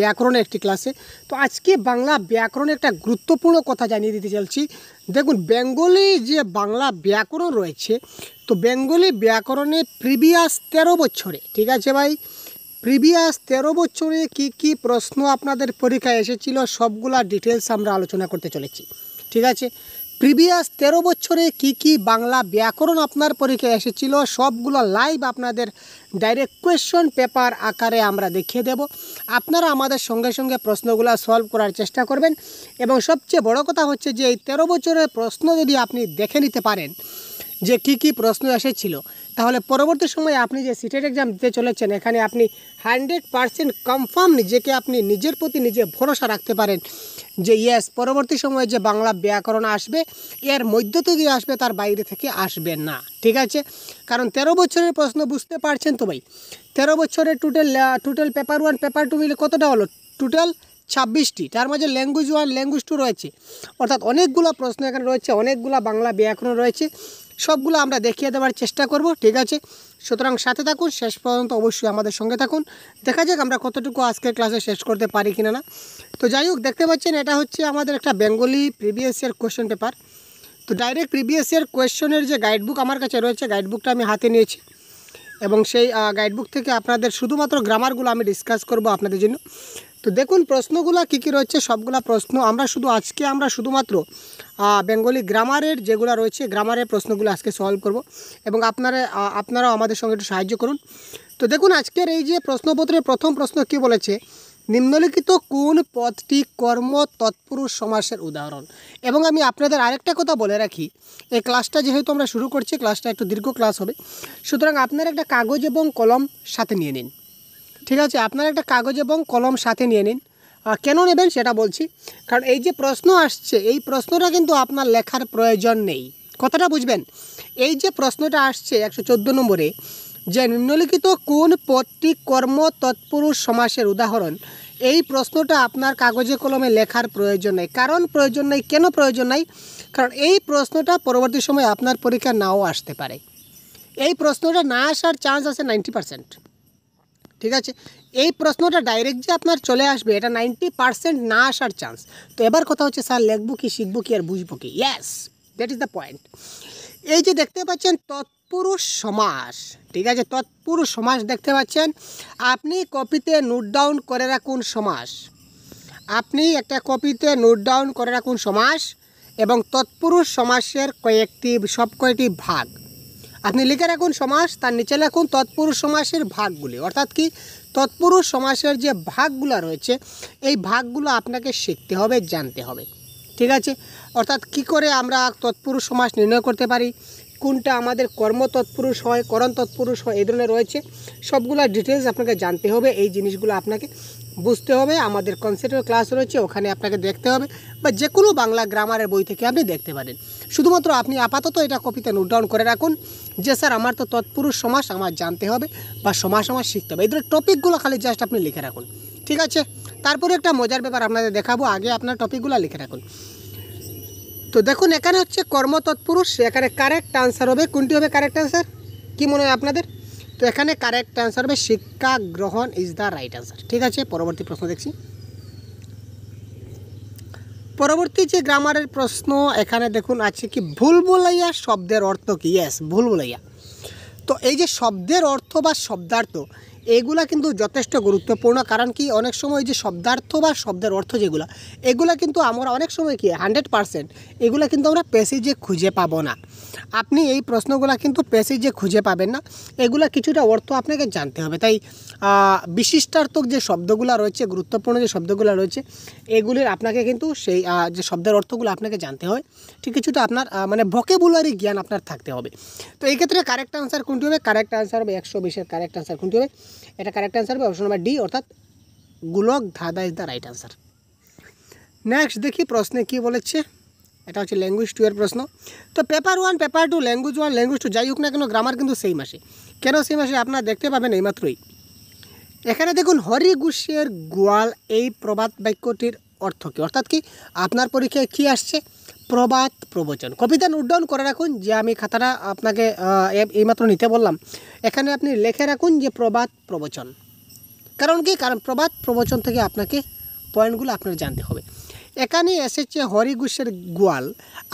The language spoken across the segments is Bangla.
ব্যাকরণের একটি ক্লাসে তো আজকে বাংলা ব্যাকরণের একটা গুরুত্বপূর্ণ কথা জানিয়ে দিতে চলছি দেখুন বেঙ্গলি যে বাংলা ব্যাকরণ রয়েছে তো বেঙ্গলি ব্যাকরণে প্রিভিয়াস তেরো বছরে ঠিক আছে ভাই প্রিভিয়াস তেরো বছরে কি কি প্রশ্ন আপনাদের পরীক্ষায় এসেছিল সবগুলা ডিটেলস আমরা আলোচনা করতে চলেছি ঠিক আছে প্রিভিয়াস তেরো বছরে কি কি বাংলা ব্যাকরণ আপনার পরীক্ষায় এসেছিল সবগুলো লাইভ আপনাদের ডাইরেক্ট কোয়েশ্চন পেপার আকারে আমরা দেখিয়ে দেব আপনারা আমাদের সঙ্গে সঙ্গে প্রশ্নগুলো সলভ করার চেষ্টা করবেন এবং সবচেয়ে বড় কথা হচ্ছে যে এই তেরো বছরের প্রশ্ন যদি আপনি দেখে নিতে পারেন যে কি কি প্রশ্ন এসেছিল তাহলে পরবর্তী সময়ে আপনি যে সিটের এক্সাম দিতে চলেছেন এখানে আপনি হান্ড্রেড পারসেন্ট কনফার্ম নিজেকে আপনি নিজের প্রতি নিজে ভরসা রাখতে পারেন যে ইয়েস পরবর্তী সময়ে যে বাংলা ব্যাকরণ আসবে এর মধ্য থেকে আসবে তার বাইরে থেকে আসবে না ঠিক আছে কারণ ১৩ বছরের প্রশ্ন বুঝতে পারছেন তো ভাই তেরো বছরের total total paper one paper two মিলে কতটা হলো টোটাল ছাব্বিশটি তার মাঝে ল্যাঙ্গুয়েজ ওয়ান ল্যাঙ্গুয়েজ টু রয়েছে অর্থাৎ অনেকগুলো প্রশ্ন এখানে রয়েছে অনেকগুলো বাংলা ব্যাকরণ রয়েছে সবগুলো আমরা দেখিয়ে দেওয়ার চেষ্টা করব ঠিক আছে সুতরাং সাথে থাকুন শেষ পর্যন্ত অবশ্যই আমাদের সঙ্গে থাকুন দেখা যাক আমরা কতটুকু আজকের ক্লাসে শেষ করতে পারি কিনা না তো যাই হোক দেখতে পাচ্ছেন এটা হচ্ছে আমাদের একটা Bengali previous year question paper তো ডাইরেক্ট প্রিভিয়াস ইয়ার কোয়েশ্চনের যে গাইডবুক আমার কাছে রয়েছে গাইডবুকটা আমি হাতে নিয়েছি এবং সেই গাইডবুক থেকে আপনাদের শুধুমাত্র গ্রামারগুলো আমি ডিসকাস করব আপনাদের জন্য তো দেখুন প্রশ্নগুলো কী কী রয়েছে সবগুলা প্রশ্ন আমরা শুধু আজকে আমরা শুধুমাত্র বেঙ্গলি গ্রামারের যেগুলো রয়েছে গ্রামারের প্রশ্নগুলো আজকে সলভ করব এবং আপনারা আপনারাও আমাদের সঙ্গে একটু সাহায্য করুন তো দেখুন আজকের এই যে প্রশ্নপত্রের প্রথম প্রশ্ন কি বলেছে নিম্নলিখিত কোন পদটি কর্ম তৎপুরুষ সমাসের উদাহরণ এবং আমি আপনাদের আরেকটা কথা বলে রাখি এই ক্লাসটা যেহেতু আমরা শুরু করছি ক্লাসটা একটু দীর্ঘ ক্লাস হবে সুতরাং আপনারা একটা কাগজ এবং কলম সাথে নিয়ে নিন ঠিক আছে আপনারা একটা কাগজ এবং কলম সাথে নিয়ে নিন কেন নেবেন সেটা বলছি কারণ এই যে প্রশ্ন আসছে এই প্রশ্নটা কিন্তু আপনার লেখার প্রয়োজন নেই কথাটা বুঝবেন এই যে প্রশ্নটা আসছে একশো চোদ্দো নম্বরে যে নিম্নলিখিত কোন পদটি কর্ম তৎপুরুষ সমাসের উদাহরণ এই প্রশ্নটা আপনার কাগজে কলমে লেখার প্রয়োজন নেই কারণ প্রয়োজন নেই কেন প্রয়োজন নাই কারণ এই প্রশ্নটা পরবর্তী সময় আপনার পরীক্ষা নাও আসতে পারে এই প্রশ্নটা না আসার চান্স আছে নাইনটি পারসেন্ট ঠিক আছে এই প্রশ্নটা ডাইরেক্ট যে আপনার চলে আসবে এটা নাইনটি পার্সেন্ট না আসার চান্স তো এবার কথা হচ্ছে স্যার লেখবো কি শিখবো কি আর বুঝবো কি yes that is the point এই যে দেখতে পাচ্ছেন তৎপুরুষ সমাস ঠিক আছে তৎপুরুষ সমাস দেখতে পাচ্ছেন আপনি কপিতে নোট ডাউন করে রাখুন সমাস আপনি একটা কপিতে নোট ডাউন করে রাখুন সমাস এবং তৎপুরুষ সমাসের কয়েকটি সব কয়েকটি ভাগ আপনি লিখে রাখুন সমাস তার নিচে লেখুন তৎপুরুষ সমাসের ভাগগুলি অর্থাৎ কি তৎপুরুষ সমাসের যে ভাগগুলো রয়েছে এই ভাগগুলো আপনাকে শিখতে হবে জানতে হবে ঠিক আছে অর্থাৎ কি করে আমরা তৎপুরুষ সমাস নির্ণয় করতে পারি কোনটা আমাদের কর্ম তৎপুরুষ হয় করণ তৎপুরুষ হয় এই ধরনের রয়েছে সবগুলো ডিটেলস আপনাকে জানতে হবে এই জিনিসগুলো আপনাকে বুঝতে হবে আমাদের কনসেপ্টের ক্লাস রয়েছে ওখানে আপনাকে দেখতে হবে বা যে কোনো বাংলা গ্রামারের বই থেকে আপনি দেখতে পারেন শুধুমাত্র আপনি আপাতত এটা কপিতে নোট ডাউন করে রাখুন যে স্যার আমার তো তৎপুরুষ সমাস আমার জানতে হবে বা সমাস আমার শিখতে হবে এদের টপিকগুলো খালি জাস্ট আপনি লিখে রাখুন ঠিক আছে তারপরে একটা মজার ব্যাপার আপনাদের দেখাবো আগে আপনার টপিকগুলো লিখে রাখুন তো দেখুন এখানে হচ্ছে কর্ম তৎপুরুষ এখানে কারেক্ট আনসার হবে কোনটি হবে কারেক্ট আনসার কি মনে হয় আপনাদের তো এখানে কারেক্ট অ্যান্সার হবে শিক্ষা গ্রহণ ইজ দ্য রাইট অ্যান্সার ঠিক আছে পরবর্তী প্রশ্ন দেখছি পরবর্তী যে গ্রামারের প্রশ্ন এখানে দেখুন আছে কি ভুল বলাইয়া শব্দের অর্থ কি এস ভুল ভুলাইয়া তো এই যে শব্দের অর্থ বা শব্দার্থ এগুলা কিন্তু যথেষ্ট গুরুত্বপূর্ণ কারণ কি অনেক সময় যে শব্দার্থ বা শব্দের অর্থ যেগুলো এগুলা কিন্তু আমরা অনেক সময় কি হান্ড্রেড পারসেন্ট এগুলো কিন্তু আমরা প্যাসেজে খুঁজে পাবো না আপনি এই প্রশ্নগুলো কিন্তু প্যাসেজে খুঁজে পাবেন না এগুলা কিছুটা অর্থ আপনাকে জানতে হবে তাই বিশিষ্টার্থক যে শব্দগুলো রয়েছে গুরুত্বপূর্ণ যে শব্দগুলো রয়েছে এগুলির আপনাকে কিন্তু সেই যে শব্দের অর্থগুলো আপনাকে জানতে হয় ঠিক কিছুটা আপনার মানে ভকেবুলারি জ্ঞান আপনার থাকতে হবে তো এই ক্ষেত্রে কারেক্ট আনসার কোনটি হবে কারেক্ট আনসার হবে একশো বিশের কারেক্ট আনসার কোনটি হবে এটা কারেক্ট অ্যান্সার হবে অপশন নাম্বার ডি অর্থাৎ গুলক ধাদা is the right answer next দেখি প্রশ্নে কি বলেছে এটা হচ্ছে ল্যাঙ্গুয়েজ টু এর প্রশ্ন তো paper one paper two language one language two যাই হোক না কেন গ্রামার কিন্তু সেই মাসে কেন সেই মাসে আপনারা দেখতে পাবেন এইমাত্রই এখানে দেখুন হরি গুসের গোয়াল এই প্রবাদ বাক্যটির অর্থ কী অর্থাৎ কি আপনার পরীক্ষায় কি আসছে প্রবাদ প্রবচন কবিতা নোট ডাউন করে রাখুন যে আমি খাতাটা আপনাকে এইমাত্র নিতে বললাম এখানে আপনি লেখে রাখুন যে প্রবাদ প্রবচন কারণ কি কারণ প্রবাদ প্রবচন থেকে আপনাকে পয়েন্টগুলো আপনার জানতে হবে এখানে এসেছে হরিঘুষের গোয়াল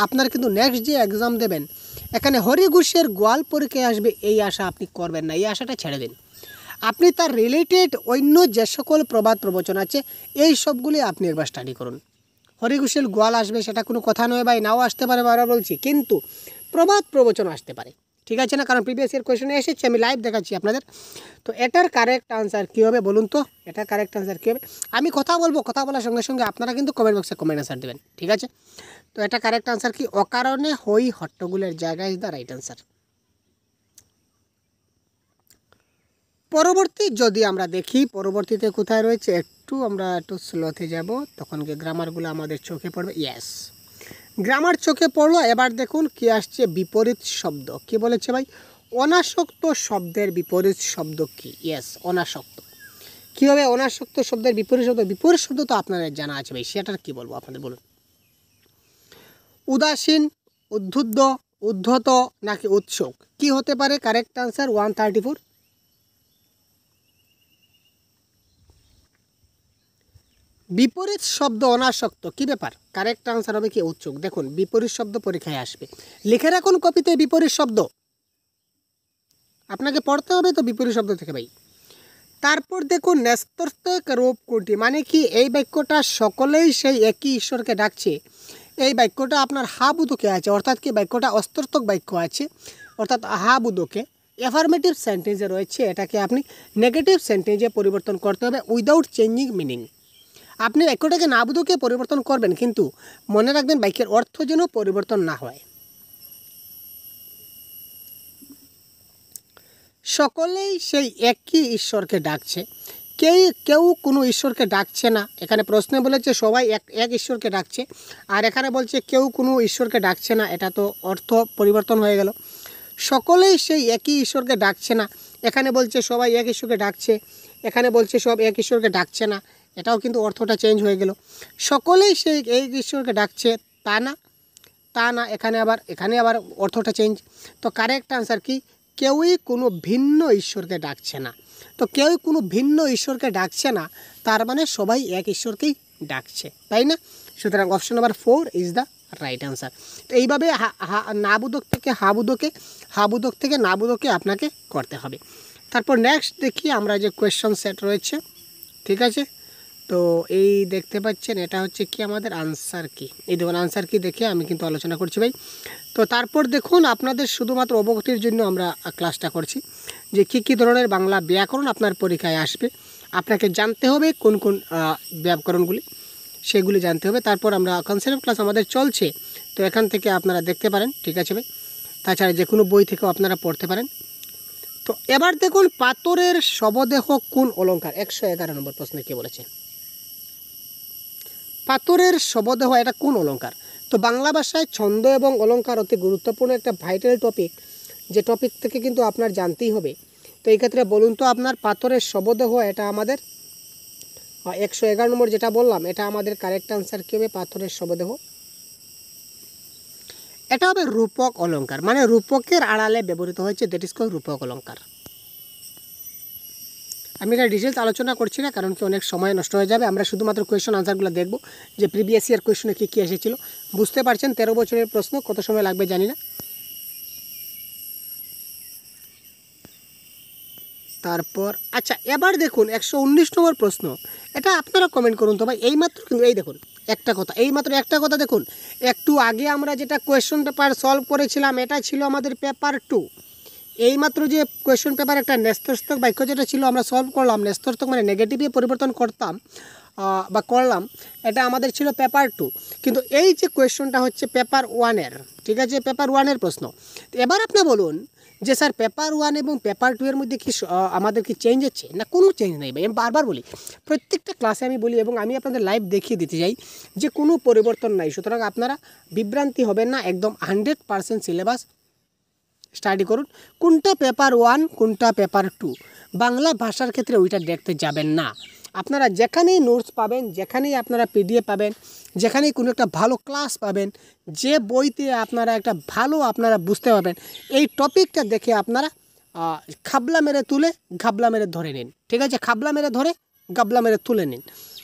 আপনার কিন্তু নেক্সট যে এক্সাম দেবেন এখানে হরিঘুষের গোয়াল পরীক্ষায় আসবে এই আশা আপনি করবেন না এই আশাটা ছেড়ে দিন আপনি তার রিলেটেড অন্য যে সকল প্রবাদ প্রবচন আছে এই সবগুলি আপনি একবার স্টাডি করুন হরিঘোষের গোয়াল আসবে সেটা কোনো কথা নয় ভাই নাও আসতে পারে বা বলছি কিন্তু প্রবাদ প্রবচন আসতে পারে ঠিক আছে না কারণ প্রিভিয়াস ইয়ার কোয়েশনে এসেছি আমি লাইভ দেখাচ্ছি আপনাদের তো এটার কারেক্ট আনসার কী হবে বলুন তো এটার কারেক্ট আনসার কী হবে আমি কথা বলবো কথা বলার সঙ্গে সঙ্গে আপনারা কিন্তু কমেন্ট বক্সে কমেন্ট আনসার দেবেন ঠিক আছে তো এটা কারেক্ট আনসার কি অকারণে হই হট্টগুলের জায়গা ইজ দ্য রাইট আনসার পরবর্তী যদি আমরা দেখি পরবর্তীতে কোথায় রয়েছে একটু আমরা একটু স্লোতে যাব তখন গিয়ে গ্রামারগুলো আমাদের চোখে পড়বে ইয়াস গ্রামার চোখে পড়লো এবার দেখুন কি আসছে বিপরীত শব্দ কি বলেছে ভাই অনাসক্ত শব্দের বিপরীত শব্দ কি ইয়াস অনাসক্ত কীভাবে অনাসক্ত শব্দের বিপরীত শব্দ বিপরীত শব্দ তো আপনাদের জানা আছে ভাই সেটার কী বলবো আপনাদের বলুন উদাসীন উদ্ধুদ্ধ উদ্ধত নাকি উৎসুক কি হতে পারে correct answer one thirty four বিপরীত শব্দ অনাসক্ত কি ব্যাপার কারেক্ট আনসার হবে কি উৎসুক দেখুন বিপরীত শব্দ পরীক্ষায় আসবে লিখে রাখুন কপিতে বিপরীত শব্দ আপনাকে পড়তে হবে তো বিপরীত শব্দ থেকে ভাই তারপর দেখুন ন্যস্তর্তক রূপ কোনটি মানে কি এই বাক্যটা সকলেই সেই একই ঈশ্বরকে ডাকছে এই বাক্যটা আপনার হাবুদকে আছে অর্থাৎ কি বাক্যটা অস্তর্তক বাক্য আছে অর্থাৎ হা হাবুদকে অ্যাফার্মেটিভ সেন্টেন্সে রয়েছে এটাকে আপনি নেগেটিভ সেন্টেন্সে পরিবর্তন করতে হবে উইদাউট চেঞ্জিং মিনিং আপনি বাক্যটাকে না বুধুকে পরিবর্তন করবেন কিন্তু মনে রাখবেন বাক্যের অর্থ যেন পরিবর্তন না হয় সকলেই সেই একই ঈশ্বরকে ডাকছে কেউ কেউ কোনো ঈশ্বরকে ডাকছে না এখানে প্রশ্নে বলেছে সবাই এক এক ঈশ্বরকে ডাকছে আর এখানে বলছে কেউ কোনো ঈশ্বরকে ডাকছে না এটা তো অর্থ পরিবর্তন হয়ে গেল সকলেই সেই একই ঈশ্বরকে ডাকছে না এখানে বলছে সবাই এক ঈশ্বরকে ডাকছে এখানে বলছে সব এক ঈশ্বরকে ডাকছে না এটাও কিন্তু অর্থটা চেঞ্জ হয়ে গেল সকলেই সেই এই ঈশ্বরকে ডাকছে তা না তা না এখানে আবার এখানে আবার অর্থটা চেঞ্জ তো কারেক্ট আনসার কি কেউই কোনো ভিন্ন ঈশ্বরকে ডাকছে না তো কেউই কোনো ভিন্ন ঈশ্বরকে ডাকছে না তার মানে সবাই এক ঈশ্বরকেই ডাকছে তাই না সুতরাং option number four is the right answer তো এইভাবে নাবুদক থেকে হাবুদকে হাবুদক থেকে নাবুদকে আপনাকে করতে হবে তারপর নেক্সট দেখি আমরা যে কোয়েশ্চন সেট রয়েছে ঠিক আছে তো এই দেখতে পাচ্ছেন এটা হচ্ছে কি আমাদের আনসার কি এই দেখুন আনসার কি দেখে আমি কিন্তু আলোচনা করছি ভাই তো তারপর দেখুন আপনাদের শুধুমাত্র অবগতির জন্য আমরা ক্লাসটা করছি যে কি কি ধরনের বাংলা ব্যাকরণ আপনার পরীক্ষায় আসবে আপনাকে জানতে হবে কোন কোন ব্যাকরণগুলি সেগুলি জানতে হবে তারপর আমরা কনসেপ্ট ক্লাস আমাদের চলছে তো এখান থেকে আপনারা দেখতে পারেন ঠিক আছে ভাই তাছাড়া যে কোনো বই থেকেও আপনারা পড়তে পারেন তো এবার দেখুন পাথরের শবদেহ কোন অলঙ্কার একশো এগারো নম্বর প্রশ্নে কী বলেছে পাথরের শবদেহ এটা কোন অলঙ্কার তো বাংলা ভাষায় ছন্দ এবং অলঙ্কার অতি গুরুত্বপূর্ণ একটা ভাইটাল টপিক যে টপিক থেকে কিন্তু আপনার জানতেই হবে তো এই ক্ষেত্রে বলুন তো আপনার পাথরের শবদেহ এটা আমাদের একশো এগারো নম্বর যেটা বললাম এটা আমাদের কারেক্ট আনসার কী হবে পাথরের শবদেহ এটা হবে রূপক অলঙ্কার মানে রূপকের আড়ালে ব্যবহৃত হয়েছে দ্যাট ইজ কল রূপক অলঙ্কার আমি এটা ডিটেলস আলোচনা করছি না কারণ কি অনেক সময় নষ্ট হয়ে যাবে আমরা শুধুমাত্র কোয়েশন আনসারগুলো দেখব যে প্রিভিয়াস ইয়ার কোয়েশনে কী কী এসেছিল বুঝতে পারছেন তেরো বছরের প্রশ্ন কত সময় লাগবে জানি না তারপর আচ্ছা এবার দেখুন একশো উনিশ নম্বর প্রশ্ন এটা আপনারা কমেন্ট করুন তো ভাই এইমাত্র কিন্তু এই দেখুন একটা কথা এইমাত্র একটা কথা দেখুন একটু আগে আমরা যেটা কোয়েশ্চন পেপার সলভ করেছিলাম এটা ছিল আমাদের পেপার টু এইমাত্র যে কোয়েশন পেপার একটা নেস্তস্তক বাক্য যেটা ছিল আমরা সলভ করলাম নেস্তস্তক মানে নেগেটিভে পরিবর্তন করতাম বা করলাম এটা আমাদের ছিল পেপার টু কিন্তু এই যে কোয়েশ্চনটা হচ্ছে পেপার ওয়ানের ঠিক আছে পেপার ওয়ানের প্রশ্ন এবার আপনি বলুন যে স্যার পেপার ওয়ান এবং পেপার টু এর মধ্যে কি আমাদের কি চেঞ্জ হচ্ছে না কোনো চেঞ্জ নেই আমি বারবার বলি প্রত্যেকটা ক্লাসে আমি বলি এবং আমি আপনাদের লাইভ দেখিয়ে দিতে চাই যে কোনো পরিবর্তন নাই সুতরাং আপনারা বিভ্রান্তি হবেন না একদম হান্ড্রেড পারসেন্ট সিলেবাস স্টাডি করুন কোনটা পেপার ওয়ান কোনটা পেপার টু বাংলা ভাষার ক্ষেত্রে ওইটা দেখতে যাবেন না আপনারা যেখানেই নোটস পাবেন যেখানেই আপনারা পিডিএফ পাবেন যেখানেই কোনো একটা ভালো ক্লাস পাবেন যে বইতে আপনারা একটা ভালো আপনারা বুঝতে পারবেন এই টপিকটা দেখে আপনারা খাবলা মেরে তুলে ঘাবলা মেরে ধরে নিন ঠিক আছে খাবলা মেরে ধরে গাবলা মেরে তুলে নিন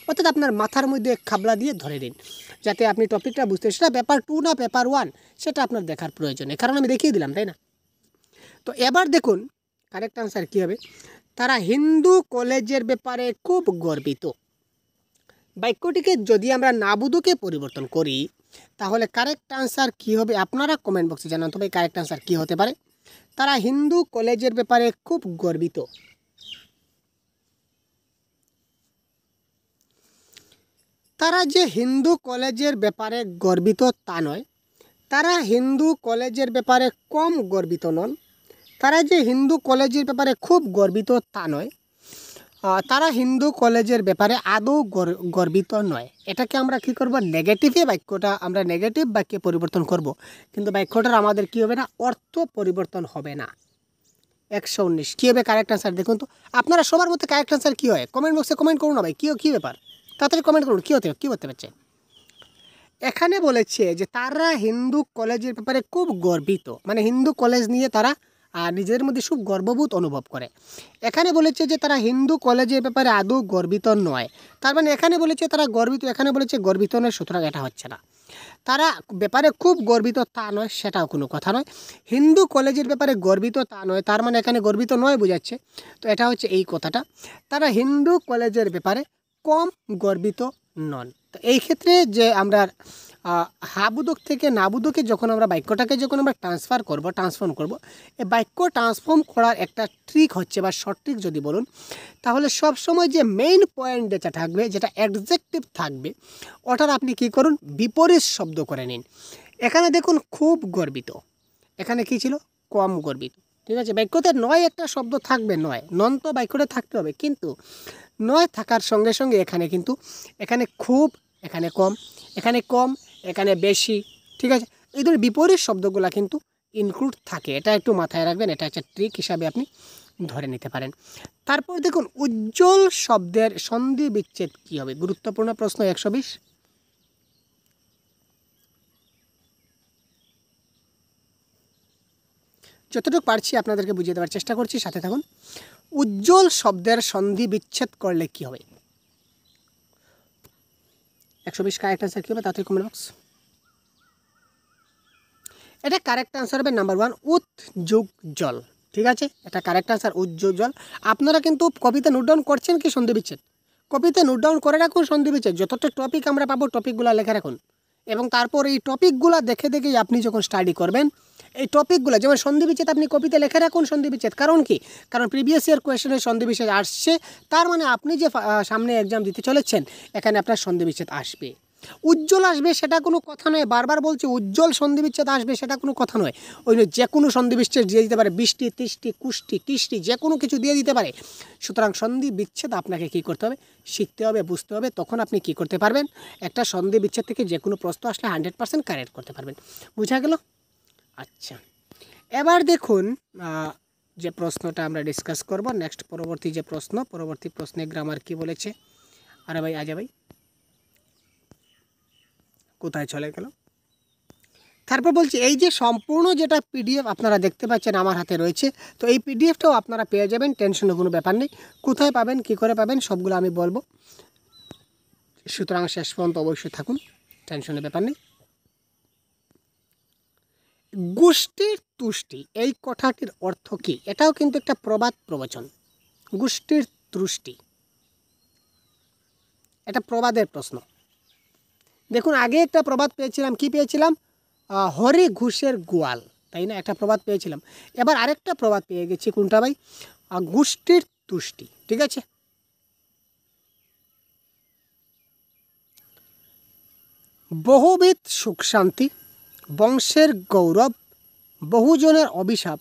অর্থাৎ আপনার মাথার মধ্যে খাবলা দিয়ে ধরে নিন যাতে আপনি টপিকটা বুঝতে সেটা পেপার টু না পেপার ওয়ান সেটা আপনার দেখার প্রয়োজন কারণ আমি দেখিয়ে দিলাম তাই না তো এবার দেখুন কারেক্ট আনসার কী হবে তারা হিন্দু কলেজের ব্যাপারে খুব গর্বিত বাক্যটিকে যদি আমরা নাবুদুকে পরিবর্তন করি তাহলে কারেক্ট আনসার কি হবে আপনারা কমেন্ট বক্সে জানান তবে কারেক্ট আনসার কী হতে পারে তারা হিন্দু কলেজের ব্যাপারে খুব গর্বিত তারা যে হিন্দু কলেজের ব্যাপারে গর্বিত তা নয় তারা হিন্দু কলেজের ব্যাপারে কম গর্বিত নন তারা যে হিন্দু কলেজের ব্যাপারে খুব গর্বিত তা নয় তারা হিন্দু কলেজের ব্যাপারে আদৌ গর্বিত নয় এটাকে আমরা কি করব নেগেটিভে বাক্যটা আমরা নেগেটিভ বাক্যে পরিবর্তন করব কিন্তু বাক্যটার আমাদের কি হবে না অর্থ পরিবর্তন হবে না একশো উনিশ কী হবে কারেক্ট অ্যান্সার দেখুন তো আপনারা সবার মধ্যে কারেক্ট অ্যান্সার কী হয় কমেন্ট বক্সে কমেন্ট করুন না ভাই কী কী ব্যাপার তাড়াতাড়ি কমেন্ট করুন কী হতে কী হতে পারছে এখানে বলেছে যে তারা হিন্দু কলেজের ব্যাপারে খুব গর্বিত মানে হিন্দু কলেজ নিয়ে তারা নিজেদের মধ্যে খুব গর্ববোধ অনুভব করে এখানে বলেছে যে তারা হিন্দু কলেজের ব্যাপারে আদৌ গর্বিত নয় তার মানে এখানে বলেছে তারা গর্বিত এখানে বলেছে গর্বিত নয় সুতরাং এটা হচ্ছে না তারা ব্যাপারে খুব গর্বিত তা নয় সেটাও কোনো কথা নয় হিন্দু কলেজের ব্যাপারে গর্বিত তা নয় তার মানে এখানে গর্বিত নয় বোঝাচ্ছে তো এটা হচ্ছে এই কথাটা তারা হিন্দু কলেজের ব্যাপারে কম গর্বিত নন তো এই ক্ষেত্রে যে আমরা হাবুদক থেকে নাবুদকে যখন আমরা বাক্যটাকে যখন আমরা ট্রান্সফার করব ট্রান্সফর্ম করব এই বাক্য ট্রান্সফর্ম করার একটা ট্রিক হচ্ছে বা শর্ট ট্রিক যদি বলুন তাহলে সব সময় যে মেইন পয়েন্ট যেটা থাকবে যেটা অ্যাডজেক্টিভ থাকবে ওটার আপনি কি করুন বিপরীত শব্দ করে নিন এখানে দেখুন খুব গর্বিত এখানে কি ছিল কম গর্বিত ঠিক আছে বাক্যতে নয় একটা শব্দ থাকবে নয় নন তো বাক্যটা থাকতে হবে কিন্তু নয় থাকার সঙ্গে সঙ্গে এখানে কিন্তু এখানে খুব এখানে কম এখানে কম এখানে বেশি ঠিক আছে এই ধরনের বিপরীত শব্দগুলো কিন্তু ইনক্লুড থাকে এটা একটু মাথায় রাখবেন এটা একটা ট্রিক হিসাবে আপনি ধরে নিতে পারেন তারপর দেখুন উজ্জ্বল শব্দের সন্ধি বিচ্ছেদ কী হবে গুরুত্বপূর্ণ প্রশ্ন একশো বিশ যতটুকু পারছি আপনাদেরকে বুঝিয়ে দেওয়ার চেষ্টা করছি সাথে থাকুন উজ্জ্বল শব্দের সন্ধি বিচ্ছেদ করলে কি হবে একশো বিশ কারেক্ট অ্যান্সার কী হবে তাড়াতাড়ি কমেন্ট বক্স এটা কারেক্ট অ্যান্সার হবে নাম্বার ওয়ান উত যুগ জল ঠিক আছে এটা কারেক্ট আনসার উজ্জ্বল জল আপনারা কিন্তু কপিতে নোট ডাউন করছেন কি সন্ধে দিচ্ছেন কপিতে নোট ডাউন করে রাখুন সন্ধে দিচ্ছেন যতটা টপিক আমরা পাবো টপিকগুলো লেখা রাখুন এবং তারপর এই টপিকগুলো দেখে দেখেই আপনি যখন স্টাডি করবেন এই টপিকগুলো যেমন সন্ধিবিচ্ছেদ আপনি কপিতে লেখে রাখুন সন্ধিবিচ্ছেদ কারণ কি কারণ প্রিভিয়াস ইয়ার কোয়েশনের সন্ধিবিচ্ছেদ আসছে তার মানে আপনি যে সামনে এক্সাম দিতে চলেছেন এখানে আপনার সন্ধিবিচ্ছেদ আসবে উজ্জ্বল আসবে সেটা কোনো কথা নয় বারবার বলছি উজ্জ্বল সন্ধিবিচ্ছেদ আসবে সেটা কোনো কথা নয় ওই যে কোনো সন্ধিবিচ্ছেদ দিয়ে দিতে পারে বৃষ্টি তিষ্টি কুষ্টি কৃষ্টি যে কোনো কিছু দিয়ে দিতে পারে সুতরাং সন্ধি বিচ্ছেদ আপনাকে কি করতে হবে শিখতে হবে বুঝতে হবে তখন আপনি কি করতে পারবেন একটা সন্ধি বিচ্ছেদ থেকে যে কোনো প্রশ্ন আসলে হান্ড্রেড পার্সেন্ট কারেক্ট করতে পারবেন বুঝা গেল আচ্ছা এবার দেখুন যে প্রশ্নটা আমরা ডিসকাস করব নেক্সট পরবর্তী যে প্রশ্ন পরবর্তী প্রশ্নে গ্রামার কি বলেছে আরে ভাই আজা ভাই কোথায় চলে গেল তারপর বলছি এই যে সম্পূর্ণ যেটা পিডিএফ আপনারা দেখতে পাচ্ছেন আমার হাতে রয়েছে তো এই পিডিএফটাও আপনারা পেয়ে যাবেন টেনশনের কোনো ব্যাপার নেই কোথায় পাবেন কি করে পাবেন সবগুলো আমি বলবো সুতরাং শেষ পর্যন্ত অবশ্যই থাকুন টেনশনের ব্যাপার নেই গোষ্ঠীর তুষ্টি এই কথাটির অর্থ কী এটাও কিন্তু একটা প্রবাদ প্রবচন গোষ্ঠীর তুষ্টি এটা প্রবাদের প্রশ্ন দেখুন আগে একটা প্রবাদ পেয়েছিলাম কি পেয়েছিলাম হরে ঘুষের গোয়াল তাই না একটা প্রবাদ পেয়েছিলাম এবার আরেকটা প্রবাদ পেয়ে গেছি কোনটা ভাই গোষ্ঠীর তুষ্টি ঠিক আছে বহুবিধ সুখ শান্তি বংশের গৌরব বহুজনের অভিশাপ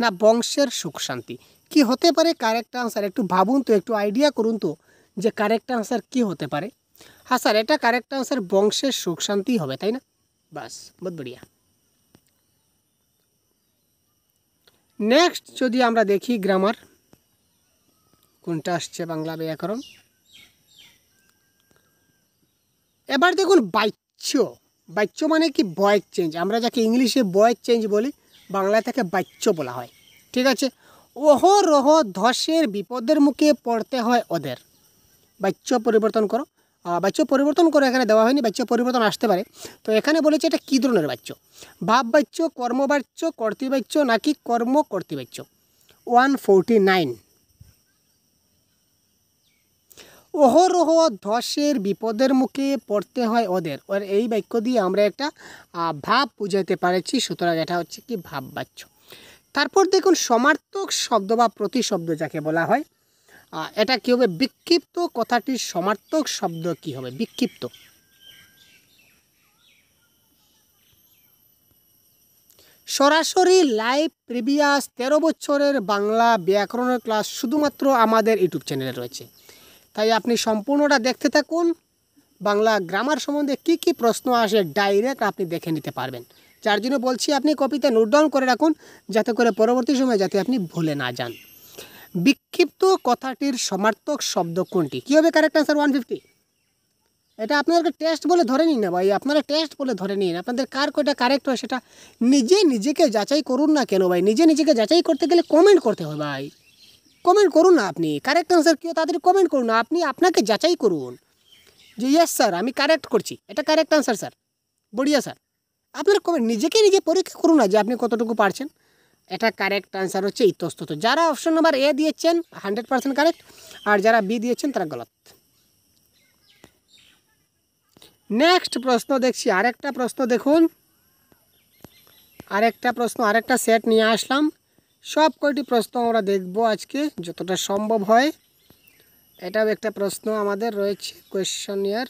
না বংশের সুখ শান্তি কি হতে পারে কারেক্ট আনসার একটু ভাবুন তো একটু আইডিয়া করুন তো যে কারেক্ট আনসার কি হতে পারে হ্যাঁ স্যার এটা কারেক্ট আনসার বংশের সুখ শান্তি হবে তাই না বাস বহুত বড়িয়া নেক্সট যদি আমরা দেখি গ্রামার কোনটা আসছে বাংলা ব্যাকরণ এবার দেখুন বাচ্য বাচ্য মানে কি বয়েস চেঞ্জ আমরা যাকে ইংলিশে বয়েস চেঞ্জ বলি বাংলায় তাকে বাচ্য বলা হয় ঠিক আছে রহ ধসের বিপদের মুখে পড়তে হয় ওদের বাচ্য পরিবর্তন করো বাচ্য পরিবর্তন করে এখানে দেওয়া হয়নি বাচ্য পরিবর্তন আসতে পারে তো এখানে বলেছে এটা কী ধরনের বাচ্য ভাব বাচ্য কর্মবাচ্য কর্তৃবাচ্য নাকি কর্ম কর্তৃবাচ্য ওয়ান ফোরটি নাইন ওহরহ ধসের বিপদের মুখে পড়তে হয় ওদের ওর এই বাক্য দিয়ে আমরা একটা ভাব বুঝাতে পারছি সুতরাং এটা হচ্ছে কি ভাব বাচ্য তারপর দেখুন সমার্থক শব্দ বা প্রতিশব্দ যাকে বলা হয় এটা কী হবে বিক্ষিপ্ত কথাটির সমার্থক শব্দ কি হবে বিক্ষিপ্ত সরাসরি লাইভ প্রিভিয়াস তেরো বছরের বাংলা ব্যাকরণের ক্লাস শুধুমাত্র আমাদের ইউটিউব চ্যানেলে রয়েছে তাই আপনি সম্পূর্ণটা দেখতে থাকুন বাংলা গ্রামার সম্বন্ধে কি কি প্রশ্ন আসে ডাইরেক্ট আপনি দেখে নিতে পারবেন যার জন্য বলছি আপনি কপিতে নোট ডাউন করে রাখুন যাতে করে পরবর্তী সময় যাতে আপনি ভুলে না যান বিক্ষিপ্ত কথাটির সমার্থক শব্দ কোনটি কী হবে কারেক্ট আনসার ওয়ান ফিফটি এটা আপনাদেরকে টেস্ট বলে ধরে নিন না ভাই আপনারা টেস্ট বলে ধরে নিন আপনাদের কার কোটা কারেক্ট হয় সেটা নিজে নিজেকে যাচাই করুন না কেন ভাই নিজে নিজেকে যাচাই করতে গেলে কমেন্ট করতে হয় ভাই কমেন্ট করুন না আপনি কারেক্ট আনসার কী তাদের কমেন্ট করুন না আপনি আপনাকে যাচাই করুন যে ইয়েস স্যার আমি কারেক্ট করছি এটা কারেক্ট আনসার স্যার বড়িয়া স্যার আপনার কমেন্ট নিজেকে নিজে পরীক্ষা করুন না যে আপনি কতটুকু পারছেন এটা কারেক্ট আনসার হচ্ছে ইতস্তত যারা অপশন নাম্বার এ দিয়েছেন হান্ড্রেড পার্সেন্ট কারেক্ট আর যারা বি দিয়েছেন তারা গলত নেক্সট প্রশ্ন দেখছি আরেকটা প্রশ্ন দেখুন আরেকটা প্রশ্ন আরেকটা সেট নিয়ে আসলাম সব কয়টি প্রশ্ন আমরা দেখব আজকে যতটা সম্ভব হয় এটাও একটা প্রশ্ন আমাদের রয়েছে কোয়েশন ইয়ার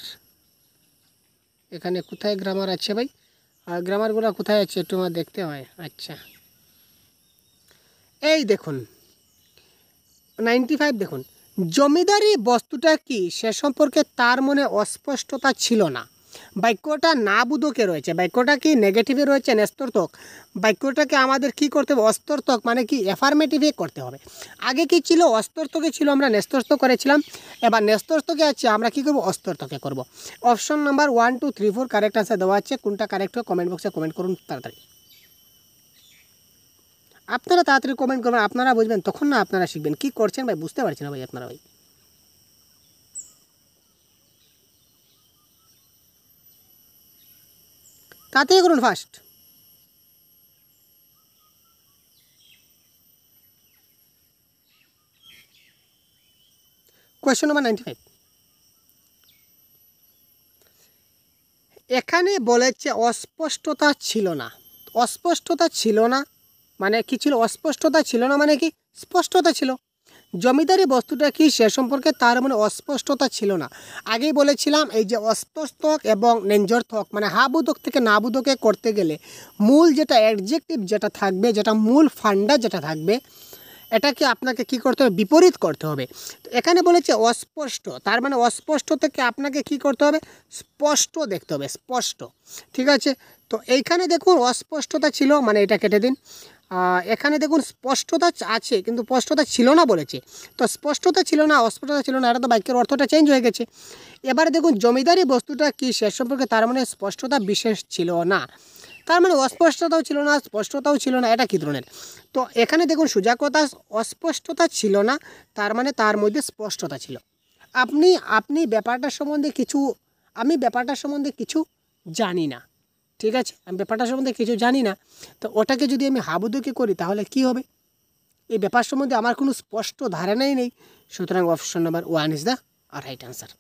এখানে কোথায় গ্রামার আছে ভাই আর গ্রামারগুলো কোথায় আছে একটু আমার দেখতে হয় আচ্ছা এই দেখুন নাইনটি ফাইভ দেখুন জমিদারি বস্তুটা কি সে সম্পর্কে তার মনে অস্পষ্টতা ছিল না বাক্যটা না বুধকে রয়েছে বাক্যটা কি নেগেটিভে রয়েছে নেস্তর্তক বাক্যটাকে আমাদের কি করতে হবে অস্তর্তক মানে কি অ্যাফার্মেটিভে করতে হবে আগে কি ছিল অস্তর্তকে ছিল আমরা নেস্তর্ত করেছিলাম এবার নেস্তর্তকে আছে আমরা কি করব অস্তর্তকে করব option number one two three four correct answer দেওয়া আছে কোনটা কারেক্ট হবে কমেন্ট বক্সে কমেন্ট করুন তাড়াতাড়ি আপনারা তাড়াতাড়ি কমেন্ট করবেন আপনারা বুঝবেন তখন না আপনারা শিখবেন কি করছেন ভাই বুঝতে পারছেন না ভাই আপনারা ভাই তাড়াতাড়ি করুন first question number ninety five এখানে বলেছে অস্পষ্টতা ছিল না অস্পষ্টতা ছিল না মানে কি ছিল অস্পষ্টতা ছিল না মানে কি স্পষ্টতা ছিল জমিদারি বস্তুটা কি সে সম্পর্কে তার মানে অস্পষ্টতা ছিল না আগেই বলেছিলাম এই যে অস্পষ্টক এবং নেঞ্জর্থক মানে হাবুদক থেকে নাবুদকে করতে গেলে মূল যেটা অ্যাডজেক্টিভ যেটা থাকবে যেটা মূল ফান্ডা যেটা থাকবে এটাকে আপনাকে কি করতে হবে বিপরীত করতে হবে এখানে বলেছে অস্পষ্ট তার মানে অস্পষ্ট থেকে আপনাকে কি করতে হবে স্পষ্ট দেখতে হবে স্পষ্ট ঠিক আছে তো এইখানে দেখুন অস্পষ্টতা ছিল মানে এটা কেটে দিন এখানে দেখুন স্পষ্টতা আছে কিন্তু স্পষ্টতা ছিল না বলেছে তো স্পষ্টতা ছিল না অস্পষ্টতা ছিল না এটা তো বাক্যের অর্থটা চেঞ্জ হয়ে গেছে এবারে দেখুন জমিদারি বস্তুটা কী সে সম্পর্কে তার মানে স্পষ্টতা বিশেষ ছিল না তার মানে অস্পষ্টতাও ছিল না স্পষ্টতাও ছিল না এটা কী ধরনের তো এখানে দেখুন সুজাকতা অস্পষ্টতা ছিল না তার মানে তার মধ্যে স্পষ্টতা ছিল আপনি আপনি ব্যাপারটা সম্বন্ধে কিছু আমি ব্যাপারটা সম্বন্ধে কিছু জানি না ঠিক আছে আমি ব্যাপারটা সম্বন্ধে কিছু জানি না তো ওটাকে যদি আমি হাবুদুকি করি তাহলে কি হবে এই ব্যাপার সম্বন্ধে আমার কোনো স্পষ্ট ধারণাই নেই সুতরাং option number one is the right answer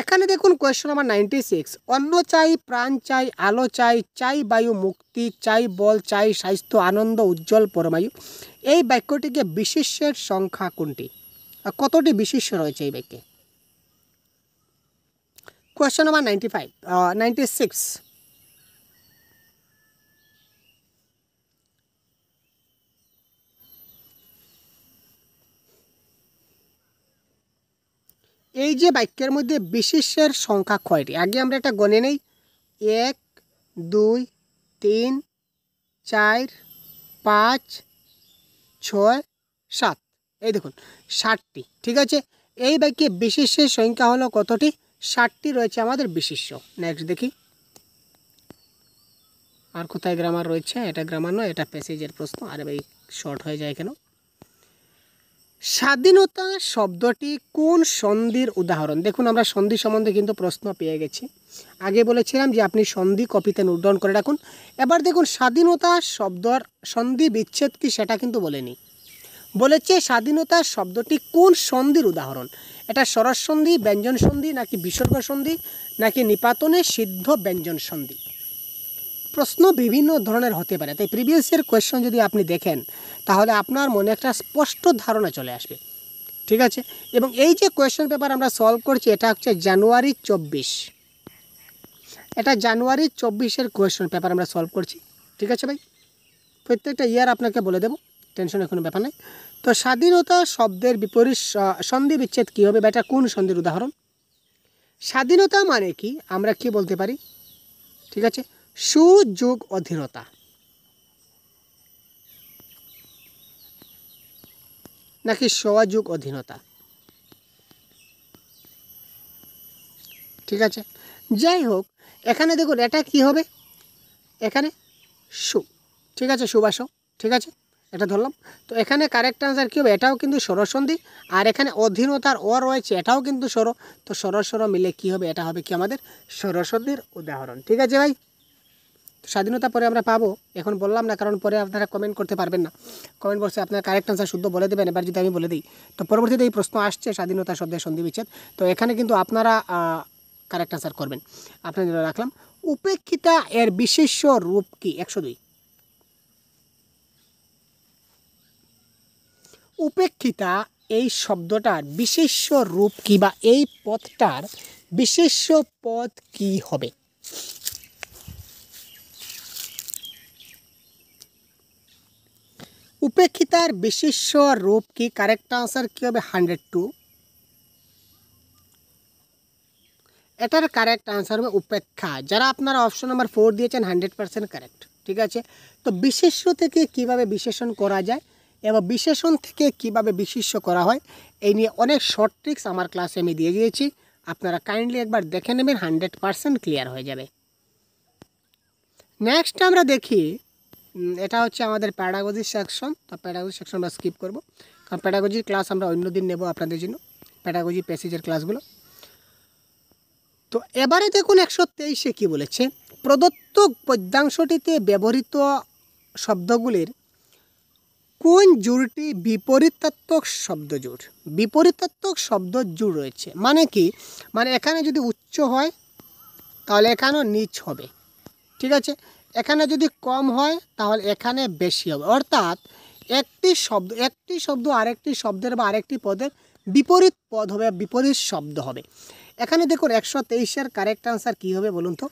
এখানে দেখুন কোয়েশ্চন নাম্বার নাইনটি সিক্স অন্ন চাই প্রাণ চাই আলো চাই চাই বায়ু মুক্তি চাই বল চাই স্বাস্থ্য আনন্দ উজ্জ্বল পরমায়ু এই বাক্যটিকে বিশিষ্যের সংখ্যা কোনটি কতটি বিশিষ্য রয়েছে এই বাক্যে Question number 95, uh, 96. এই যে বাক্যের মধ্যে বিশেষের সংখ্যা কয়টি আগে আমরা এটা গণে নেই এক দুই তিন চার পাঁচ ছয় সাত এই দেখুন ষাটটি ঠিক আছে এই বাক্যে বিশেষের সংখ্যা হলো কতটি ষাটটি রয়েছে আমাদের বিশিষ্ট নেক্সট দেখি আর কোথায় গ্রামার রয়েছে এটা গ্রামার নয় এটা প্যাসেজের প্রশ্ন আর ভাই শর্ট হয়ে যায় কেন স্বাধীনতা শব্দটি কোন সন্ধির উদাহরণ দেখুন আমরা সন্ধি সম্বন্ধে কিন্তু প্রশ্ন পেয়ে গেছি আগে বলেছিলাম যে আপনি সন্ধি কপিতে উড্ডয়ন করে রাখুন এবার দেখুন স্বাধীনতা শব্দর সন্ধি বিচ্ছেদ কি সেটা কিন্তু বলেনি বলেছে স্বাধীনতা শব্দটি কোন সন্ধির উদাহরণ এটা সরসন্ধি ব্যঞ্জন সন্ধি নাকি বিসর্গ সন্ধি নাকি নিপাতনে সিদ্ধ ব্যঞ্জন সন্ধি প্রশ্ন বিভিন্ন ধরনের হতে পারে তাই প্রিভিয়াস ইয়ার কোয়েশ্চন যদি আপনি দেখেন তাহলে আপনার মনে একটা স্পষ্ট ধারণা চলে আসবে ঠিক আছে এবং এই যে কোয়েশ্চন পেপার আমরা সলভ করছি এটা হচ্ছে জানুয়ারি চব্বিশ এটা জানুয়ারি চব্বিশের কোয়েশ্চন পেপার আমরা সলভ করছি ঠিক আছে ভাই প্রত্যেকটা ইয়ার আপনাকে বলে দেবো টেনশনের কোনো ব্যাপার নেই তো স্বাধীনতা শব্দের বিপরীত সন্ধি বিচ্ছেদ কী হবে বা এটা কোন সন্ধির উদাহরণ স্বাধীনতা মানে কি আমরা কি বলতে পারি ঠিক আছে সুযোগ অধীনতা নাকি সহযোগ অধীনতা ঠিক আছে যাই হোক এখানে দেখুন এটা কি হবে এখানে সু ঠিক আছে সুবাস ঠিক আছে এটা ধরলাম তো এখানে কারেক্ট আনসার কী হবে এটাও কিন্তু সরসন্ধি আর এখানে অধীনতার অ রয়েছে এটাও কিন্তু সর তো সর সর মিলে কি হবে এটা হবে কি আমাদের সরসন্ধির উদাহরণ ঠিক আছে ভাই স্বাধীনতা পরে আমরা পাবো এখন বললাম না কারণ পরে আপনারা কমেন্ট করতে পারবেন না কমেন্ট বক্সে আপনারা কারেক্ট আনসার শুদ্ধ বলে দেবেন এবার যদি আমি বলে দিই তো পরবর্তীতে এই প্রশ্ন আসছে স্বাধীনতা শব্দের সন্ধি বিচ্ছেদ তো এখানে কিন্তু আপনারা কারেক্ট আনসার করবেন আপনাদের রাখলাম উপেক্ষিতা এর বিশেষ্য রূপ কি একশো দুই উপেক্ষিতা এই শব্দটার বিশেষ্য রূপ কি বা এই পথটার বিশেষ্য পদ কি হবে উপেক্ষিতার বিশেষ রূপ কি কারেক্ট আনসার কী হবে হান্ড্রেড টু এটার কারেক্ট আনসার হবে উপেক্ষা যারা আপনারা অপশন নাম্বার ফোর দিয়েছেন হান্ড্রেড পার্সেন্ট কারেক্ট ঠিক আছে তো বিশেষ্য থেকে কিভাবে বিশেষণ করা যায় এবং বিশেষণ থেকে কিভাবে বিশিষ্ট করা হয় এই নিয়ে অনেক শর্ট ট্রিক্স আমার ক্লাসে আমি দিয়ে দিয়েছি আপনারা কাইন্ডলি একবার দেখে নেবেন হান্ড্রেড পারসেন্ট ক্লিয়ার হয়ে যাবে নেক্সট আমরা দেখি এটা হচ্ছে আমাদের প্যাডাগজি সেকশন তো প্যাডাগজি সেকশন আমরা স্কিপ করব কারণ প্যাডাগজির ক্লাস আমরা অন্য দিন নেবো আপনাদের জন্য প্যাডাগজি প্যাসেজের ক্লাসগুলো তো এবারে দেখুন একশো তেইশে কী বলেছে প্রদত্ত পদ্যাংশটিতে ব্যবহৃত শব্দগুলির কোন জুড়টি বিপরীতাত্মক শব্দ জোর বিপরীতাত্মক শব্দ জোর রয়েছে মানে কি মানে এখানে যদি উচ্চ হয় তাহলে এখানেও নিচ হবে ঠিক আছে এখানে যদি কম হয় তাহলে এখানে বেশি হবে অর্থাৎ একটি শব্দ একটি শব্দ আরেকটি শব্দের বা আরেকটি পদের বিপরীত পদ হবে বিপরীত শব্দ হবে এখানে দেখুন একশো তেইশের কারেক্ট আনসার কী হবে বলুন তো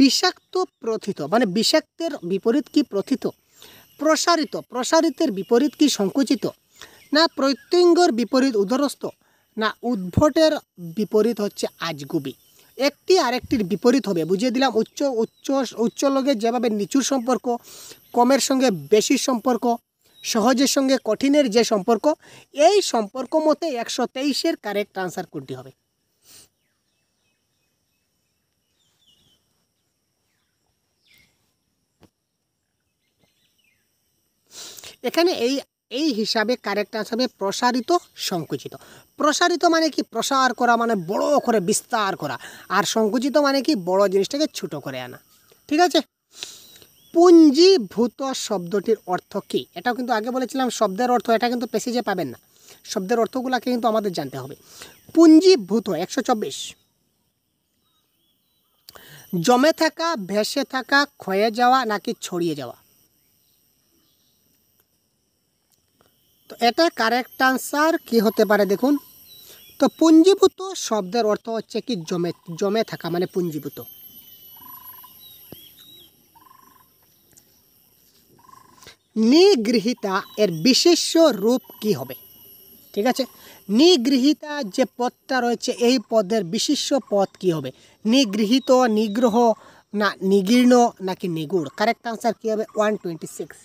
বিষাক্ত প্রথিত মানে বিষাক্তের বিপরীত কি প্রথিত প্রসারিত প্রসারিতের বিপরীত কি সংকুচিত না প্রত্যঙ্গর বিপরীত উদরস্থ না উদ্ভটের বিপরীত হচ্ছে আজগুবি একটি আরেকটির বিপরীত হবে বুঝিয়ে দিলাম উচ্চ উচ্চ উচ্চ লগে যেভাবে নিচুর সম্পর্ক কমের সঙ্গে বেশির সম্পর্ক সহজের সঙ্গে কঠিনের যে সম্পর্ক এই সম্পর্ক মতে একশো তেইশের কারেক্ট আনসার কোনটি হবে এখানে এই এই হিসাবে কারেক্ট আনসার হবে প্রসারিত সংকুচিত প্রসারিত মানে কি প্রসার করা মানে বড় করে বিস্তার করা আর সংকুচিত মানে কি বড় জিনিসটাকে ছোট করে আনা ঠিক আছে পুঞ্জীভূত শব্দটির অর্থ কি এটাও কিন্তু আগে বলেছিলাম শব্দের অর্থ এটা কিন্তু যে পাবেন না শব্দের অর্থগুলোকে কিন্তু আমাদের জানতে হবে পুঞ্জীভূত একশো চব্বিশ জমে থাকা ভেসে থাকা ক্ষয়ে যাওয়া নাকি ছড়িয়ে যাওয়া তো এটা কারেক্ট আনসার কি হতে পারে দেখুন তো পুঞ্জীভূত শব্দের অর্থ হচ্ছে কি জমে জমে থাকা মানে পুঞ্জীভূত নিগৃহীতা এর বিশেষ রূপ কি হবে ঠিক আছে নিগৃহীতা যে পদটা রয়েছে এই পদের বিশিষ্ট পদ কি হবে নিগৃহীত নিগ্রহ না নিগীর্ণ নাকি নিগুড় কারেক্ট আনসার কী হবে ওয়ান টোয়েন্টি সিক্স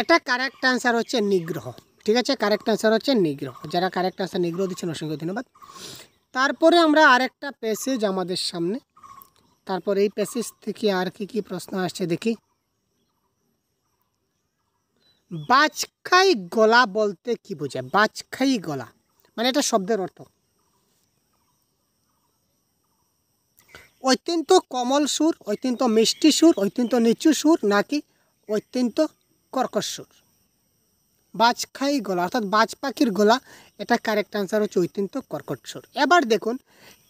এটা কারেক্ট অ্যান্সার হচ্ছে নিগ্রহ ঠিক আছে কারেক্ট অ্যান্সার হচ্ছে নিগ্রহ যারা কারেক্ট আনসার নিগ্রহ দিচ্ছেন অসংখ্য ধন্যবাদ তারপরে আমরা আরেকটা প্যাসেজ আমাদের সামনে তারপর এই প্যাসেজ থেকে আর কি কি প্রশ্ন আসছে দেখি বাজখাই গলা বলতে কি বোঝায় বাজখাই গলা মানে এটা শব্দের অর্থ অত্যন্ত কোমল সুর অত্যন্ত মিষ্টি সুর অত্যন্ত নিচু সুর নাকি অত্যন্ত কর্কশ্বর সুর বাজখাই গলা অর্থাৎ বাজ পাখির গলা এটা কারেক্ট আনসার হচ্ছে ঐতিন্ত কর্কট সুর এবার দেখুন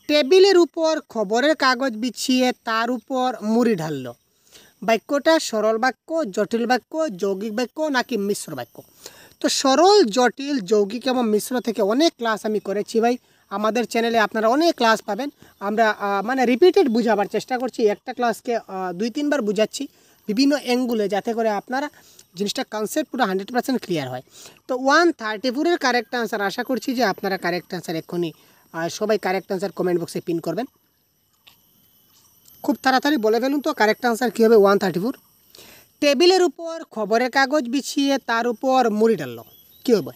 টেবিলের উপর খবরের কাগজ বিছিয়ে তার উপর মুড়ি ঢাললো বাক্যটা সরল বাক্য জটিল বাক্য যৌগিক বাক্য নাকি মিশ্র বাক্য তো সরল জটিল যৌগিক এবং মিশ্র থেকে অনেক ক্লাস আমি করেছি ভাই আমাদের চ্যানেলে আপনারা অনেক ক্লাস পাবেন আমরা মানে রিপিটেড বুঝাবার চেষ্টা করছি একটা ক্লাসকে দুই তিনবার বুঝাচ্ছি বিভিন্ন অ্যাঙ্গুলে যাতে করে আপনার জিনিসটা কনসেপ্ট পুরো হান্ড্রেড পার্সেন্ট ক্লিয়ার হয় তো ওয়ান থার্টি ফোরের কারেক্ট আনসার আশা করছি যে আপনারা কারেক্ট আনসার এক্ষুনি সবাই কারেক্ট আনসার কমেন্ট বক্সে পিন করবেন খুব তাড়াতাড়ি বলে ফেলুন তো কারেক্ট আনসার কী হবে ওয়ান থার্টি ফোর টেবিলের উপর খবরের কাগজ বিছিয়ে তার উপর মুড়ি ডাললো কী হবে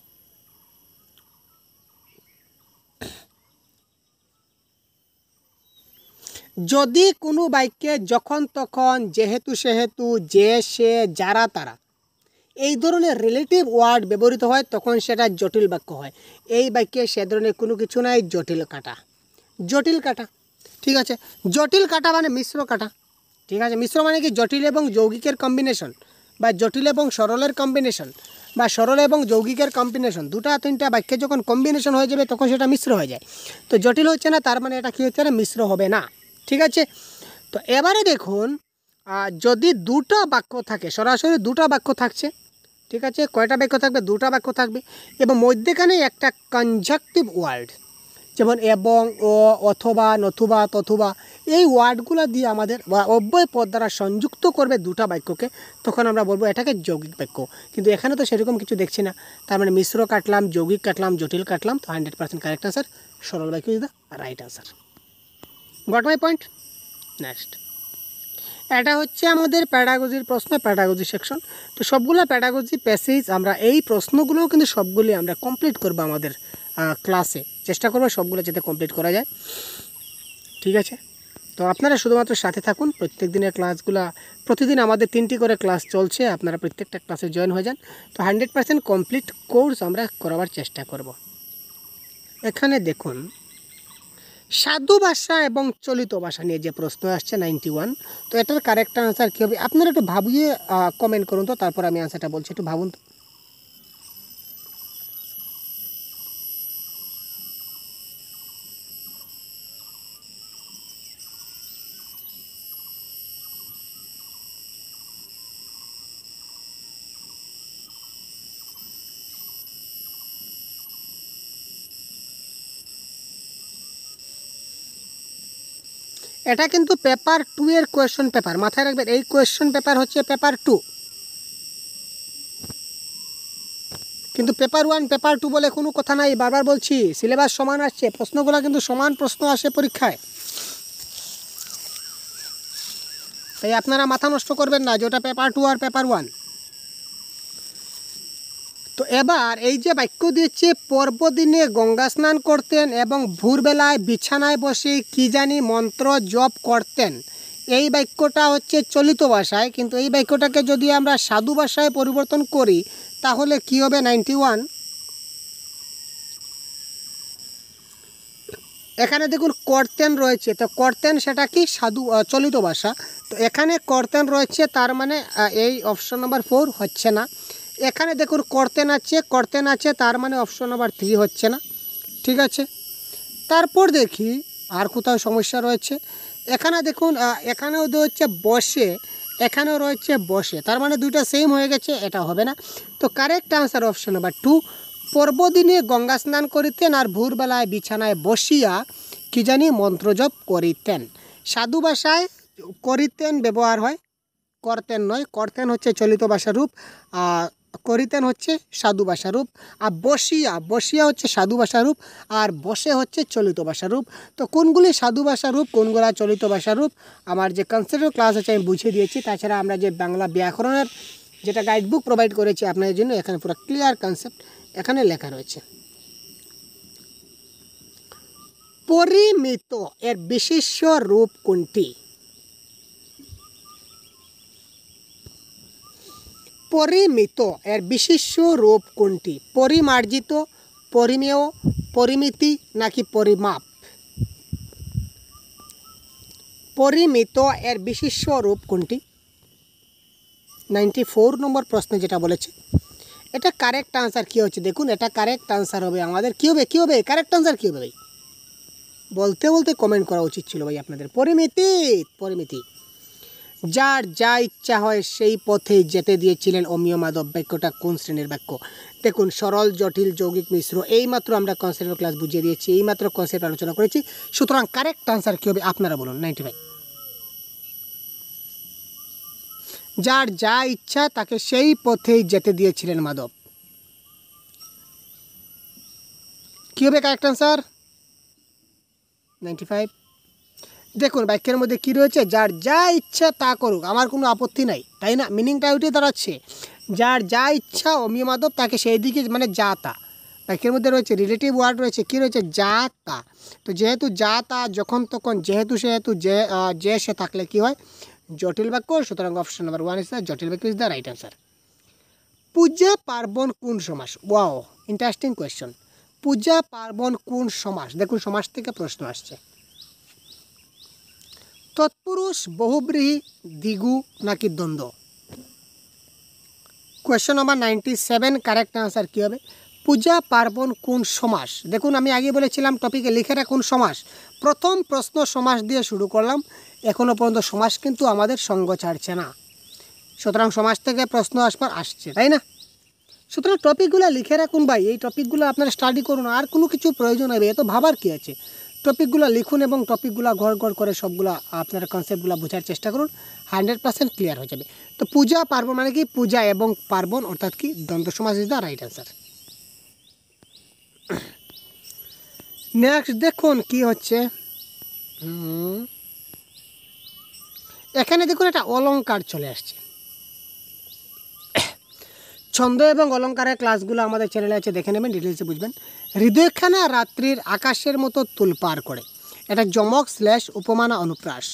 যদি কোনো বাক্যে যখন তখন যেহেতু সেহেতু যে সে যারা তারা এই ধরনের রিলেটিভ ওয়ার্ড ব্যবহৃত হয় তখন সেটা জটিল বাক্য হয় এই বাক্যে সে ধরনের কোনো কিছু নাই জটিল কাটা জটিল কাটা ঠিক আছে জটিল কাটা মানে মিশ্র কাটা ঠিক আছে মিশ্র মানে কি জটিল এবং যৌগিকের কম্বিনেশন বা জটিল এবং সরলের কম্বিনেশন বা সরল এবং যৌগিকের কম্বিনেশন দুটা তিনটা বাক্যে যখন কম্বিনেশন হয়ে যাবে তখন সেটা মিশ্র হয়ে যায় তো জটিল হচ্ছে না তার মানে এটা কী হচ্ছে না মিশ্র হবে না ঠিক আছে তো এবারে দেখুন যদি দুটা বাক্য থাকে সরাসরি দুটা বাক্য থাকছে ঠিক আছে কয়টা বাক্য থাকবে দুটা বাক্য থাকবে এবং মধ্যেখানে একটা কনজাক্টিভ ওয়ার্ড যেমন এবং ও অথবা নথুবা তথুবা এই ওয়ার্ডগুলো দিয়ে আমাদের অব্যয় পদ দ্বারা সংযুক্ত করবে দুটা বাক্যকে তখন আমরা বলবো এটাকে যৌগিক বাক্য কিন্তু এখানে তো সেরকম কিছু দেখছি না তার মানে মিশ্র কাটলাম যৌগিক কাটলাম জটিল কাটলাম তো হান্ড্রেড পার্সেন্ট কারেক্ট আনসার সরল বাক্য is the right answer got my point next এটা হচ্ছে আমাদের প্যাডাগজির প্রশ্ন প্যাডাগজি সেকশন তো সবগুলো প্যাডাগজি প্যাসেজ আমরা এই প্রশ্নগুলোও কিন্তু সবগুলি আমরা কমপ্লিট করবো আমাদের ক্লাসে চেষ্টা করবো সবগুলো যাতে কমপ্লিট করা যায় ঠিক আছে তো আপনারা শুধুমাত্র সাথে থাকুন প্রত্যেক দিনের ক্লাসগুলো প্রতিদিন আমাদের তিনটি করে ক্লাস চলছে আপনারা প্রত্যেকটা ক্লাসে জয়েন হয়ে যান তো হান্ড্রেড পার্সেন্ট কমপ্লিট কোর্স আমরা করাবার চেষ্টা করব এখানে দেখুন সাধু ভাষা এবং চলিত ভাষা নিয়ে যে প্রশ্ন আসছে নাইনটি ওয়ান তো এটার কারেক্ট আনসার কী হবে আপনারা একটু ভাবিয়ে কমেন্ট করুন তো তারপর আমি আনসারটা বলছি একটু ভাবুন তো এটা কিন্তু পেপার টু এর কোয়েশ্চন পেপার মাথায় রাখবেন এই কোয়েশ্চন পেপার হচ্ছে পেপার টু কিন্তু পেপার ওয়ান পেপার টু বলে কোনো কথা নাই বারবার বলছি সিলেবাস সমান আসছে প্রশ্নগুলো কিন্তু সমান প্রশ্ন আসে পরীক্ষায় তাই আপনারা মাথা নষ্ট করবেন না যেটা পেপার টু আর পেপার ওয়ান তো এবার এই যে বাক্য দিয়েছে পর্বদিনে গঙ্গা স্নান করতেন এবং ভোরবেলায় বিছানায় বসে কি জানি মন্ত্র জপ করতেন এই বাক্যটা হচ্ছে চলিত ভাষায় কিন্তু এই বাক্যটাকে যদি আমরা সাধু ভাষায় পরিবর্তন করি তাহলে কি হবে নাইনটি ওয়ান এখানে দেখুন করতেন রয়েছে তো করতেন সেটা কি সাধু চলিত ভাষা তো এখানে করতেন রয়েছে তার মানে এই অপশন নাম্বার ফোর হচ্ছে না এখানে দেখুন করতে আছে করতে আছে তার মানে অপশন নাম্বার থ্রি হচ্ছে না ঠিক আছে তারপর দেখি আর কোথাও সমস্যা রয়েছে এখানে দেখুন এখানেও হচ্ছে বসে এখানেও রয়েছে বসে তার মানে দুইটা সেম হয়ে গেছে এটা হবে না তো correct answer option number two পর্বদিনে গঙ্গা স্নান করিতেন আর ভোরবেলায় বিছানায় বসিয়া কি জানি মন্ত্রজপ করিতেন সাধু ভাষায় করিতেন ব্যবহার হয় করতেন নয় করতেন হচ্ছে চলিত ভাষারূপ করিতেন হচ্ছে সাধু ভাষারূপ আর বসিয়া বসিয়া হচ্ছে সাধু ভাষারূপ আর বসে হচ্ছে চলিত ভাষারূপ তো কোনগুলি সাধু ভাষারূপ কোনগুলা চলিত ভাষারূপ আমার যে কনসেপ্টের ক্লাস আছে আমি বুঝিয়ে দিয়েছি তাছাড়া আমরা যে বাংলা ব্যাকরণের যেটা গাইড বুক প্রোভাইড করেছি আপনাদের জন্য এখানে পুরো ক্লিয়ার কনসেপ্ট এখানে লেখা রয়েছে পরিমিত এর বিশেষ রূপ কোনটি পরিমিত এর বিশিষ্ট রূপ কোনটি পরিমার্জিত পরিমেয় পরিমিতি নাকি পরিমাপ পরিমিত এর বিশিষ্ট রূপ কোনটি নাইনটি ফোর নম্বর প্রশ্নে যেটা বলেছে এটা কারেক্ট আনসার কী হচ্ছে দেখুন এটা কারেক্ট আনসার হবে আমাদের কী হবে কী হবে কারেক্ট আনসার কী হবে ভাই বলতে বলতে কমেন্ট করা উচিত ছিল ভাই আপনাদের পরিমিতি পরিমিতি যার যা ইচ্ছা হয় সেই পথে যেতে দিয়েছিলেন অমীয় মাধব বাক্যটা কোন শ্রেণীর বাক্য দেখুন সরল জটিল যৌগিক মিশ্র এইমাত্র আমরা কনসেপ্টের ক্লাস বুঝিয়ে দিয়েছি এইমাত্র কনসেপ্ট আলোচনা করেছি সুতরাং কারেক্ট আনসার কী হবে আপনারা বলুন নাইনটি ফাইভ যার যা ইচ্ছা তাকে সেই পথেই যেতে দিয়েছিলেন মাধব কী হবে কারেক্ট আনসার নাইনটি ফাইভ দেখুন বাক্যের মধ্যে কি রয়েছে যার যা ইচ্ছা তা করুক আমার কোনো আপত্তি নাই তাই না মিনিংটা উঠে দাঁড়াচ্ছে যার যা ইচ্ছা অমি মাধব তাকে সেই দিকে মানে যা তা বাক্যের মধ্যে রয়েছে রিলেটিভ ওয়ার্ড রয়েছে কি রয়েছে যা তা তো যেহেতু যা তা যখন তখন যেহেতু সেহেতু যে যে সে থাকলে কি হয় জটিল বাক্য সুতরাং option number one is the জটিল বাক্য ইজ দ্য রাইট অ্যান্সার পূজা পার্বণ কোন সমাস ওয়াও ইন্টারেস্টিং কোয়েশ্চন পূজা পার্বণ কোন সমাস দেখুন সমাস থেকে প্রশ্ন আসছে তৎপুরুষ বহুব্রীহি দ্বিগু নাকি দ্বন্দ্ব question number ninety seven correct answer কী হবে পূজা পার্বণ কোন সমাস দেখুন আমি আগে বলেছিলাম টপিকে লিখে রাখুন সমাস প্রথম প্রশ্ন সমাস দিয়ে শুরু করলাম এখনও পর্যন্ত সমাস কিন্তু আমাদের সঙ্গ ছাড়ছে না সুতরাং সমাজ থেকে প্রশ্ন আসবার আসছে তাই না সুতরাং টপিকগুলো লিখে রাখুন ভাই এই টপিকগুলো আপনারা স্টাডি করুন আর কোনো কিছু প্রয়োজন হবে এত ভাবার কী আছে টপিকগুলো লিখুন এবং টপিকগুলো ঘর ঘর করে সবগুলো আপনারা কনসেপ্টগুলো বোঝার চেষ্টা করুন হান্ড্রেড পার্সেন্ট ক্লিয়ার হয়ে যাবে তো পূজা পার্বণ মানে কি পূজা এবং পার্বণ অর্থাৎ কি দ্বন্দ্ব সমাজ is the right answer next দেখুন কি হচ্ছে এখানে দেখুন একটা অলঙ্কার চলে আসছে ছন্দ এবং অলঙ্কারের ক্লাসগুলো আমাদের চ্যানেলে আছে দেখে নেবেন ডিটেলসে বুঝবেন হৃদয়খানা রাত্রির আকাশের মতো তুল পার করে এটা জমক স্ল্যাশ উপমানা অনুপ্রাস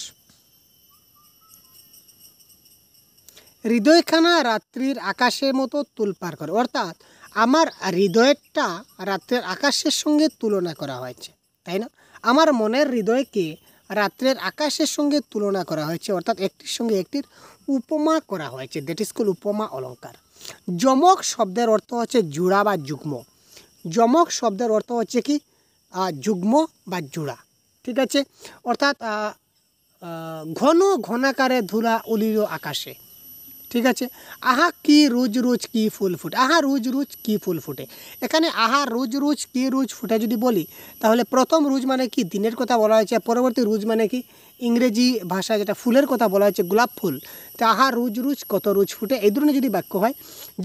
হৃদয়খানা রাত্রির আকাশের মতো তুল পার করে অর্থাৎ আমার হৃদয়টা রাত্রের আকাশের সঙ্গে তুলনা করা হয়েছে তাই না আমার মনের হৃদয়কে রাত্রের আকাশের সঙ্গে তুলনা করা হয়েছে অর্থাৎ একটির সঙ্গে একটির উপমা করা হয়েছে দ্যাট ইজ কল উপমা অলঙ্কার যমক শব্দের অর্থ হচ্ছে জোড়া বা যুগ্ম যমক শব্দের অর্থ হচ্ছে কি যুগ্ম বা জোড়া ঠিক আছে অর্থাৎ ঘন ঘনাকারে ধুলা উলিল আকাশে ঠিক আছে আহা কি রোজ রোজ কি ফুল ফুটে আহা রোজ রোজ কি ফুল ফুটে এখানে আহা রোজ রোজ কি রোজ ফুটে যদি বলি তাহলে প্রথম রোজ মানে কি দিনের কথা বলা হয়েছে পরবর্তী রোজ মানে কি ইংরেজি ভাষায় যেটা ফুলের কথা বলা হয়েছে গোলাপ ফুল তা আহা রোজ রোজ কত রোজ ফুটে এই ধরনের যদি বাক্য হয়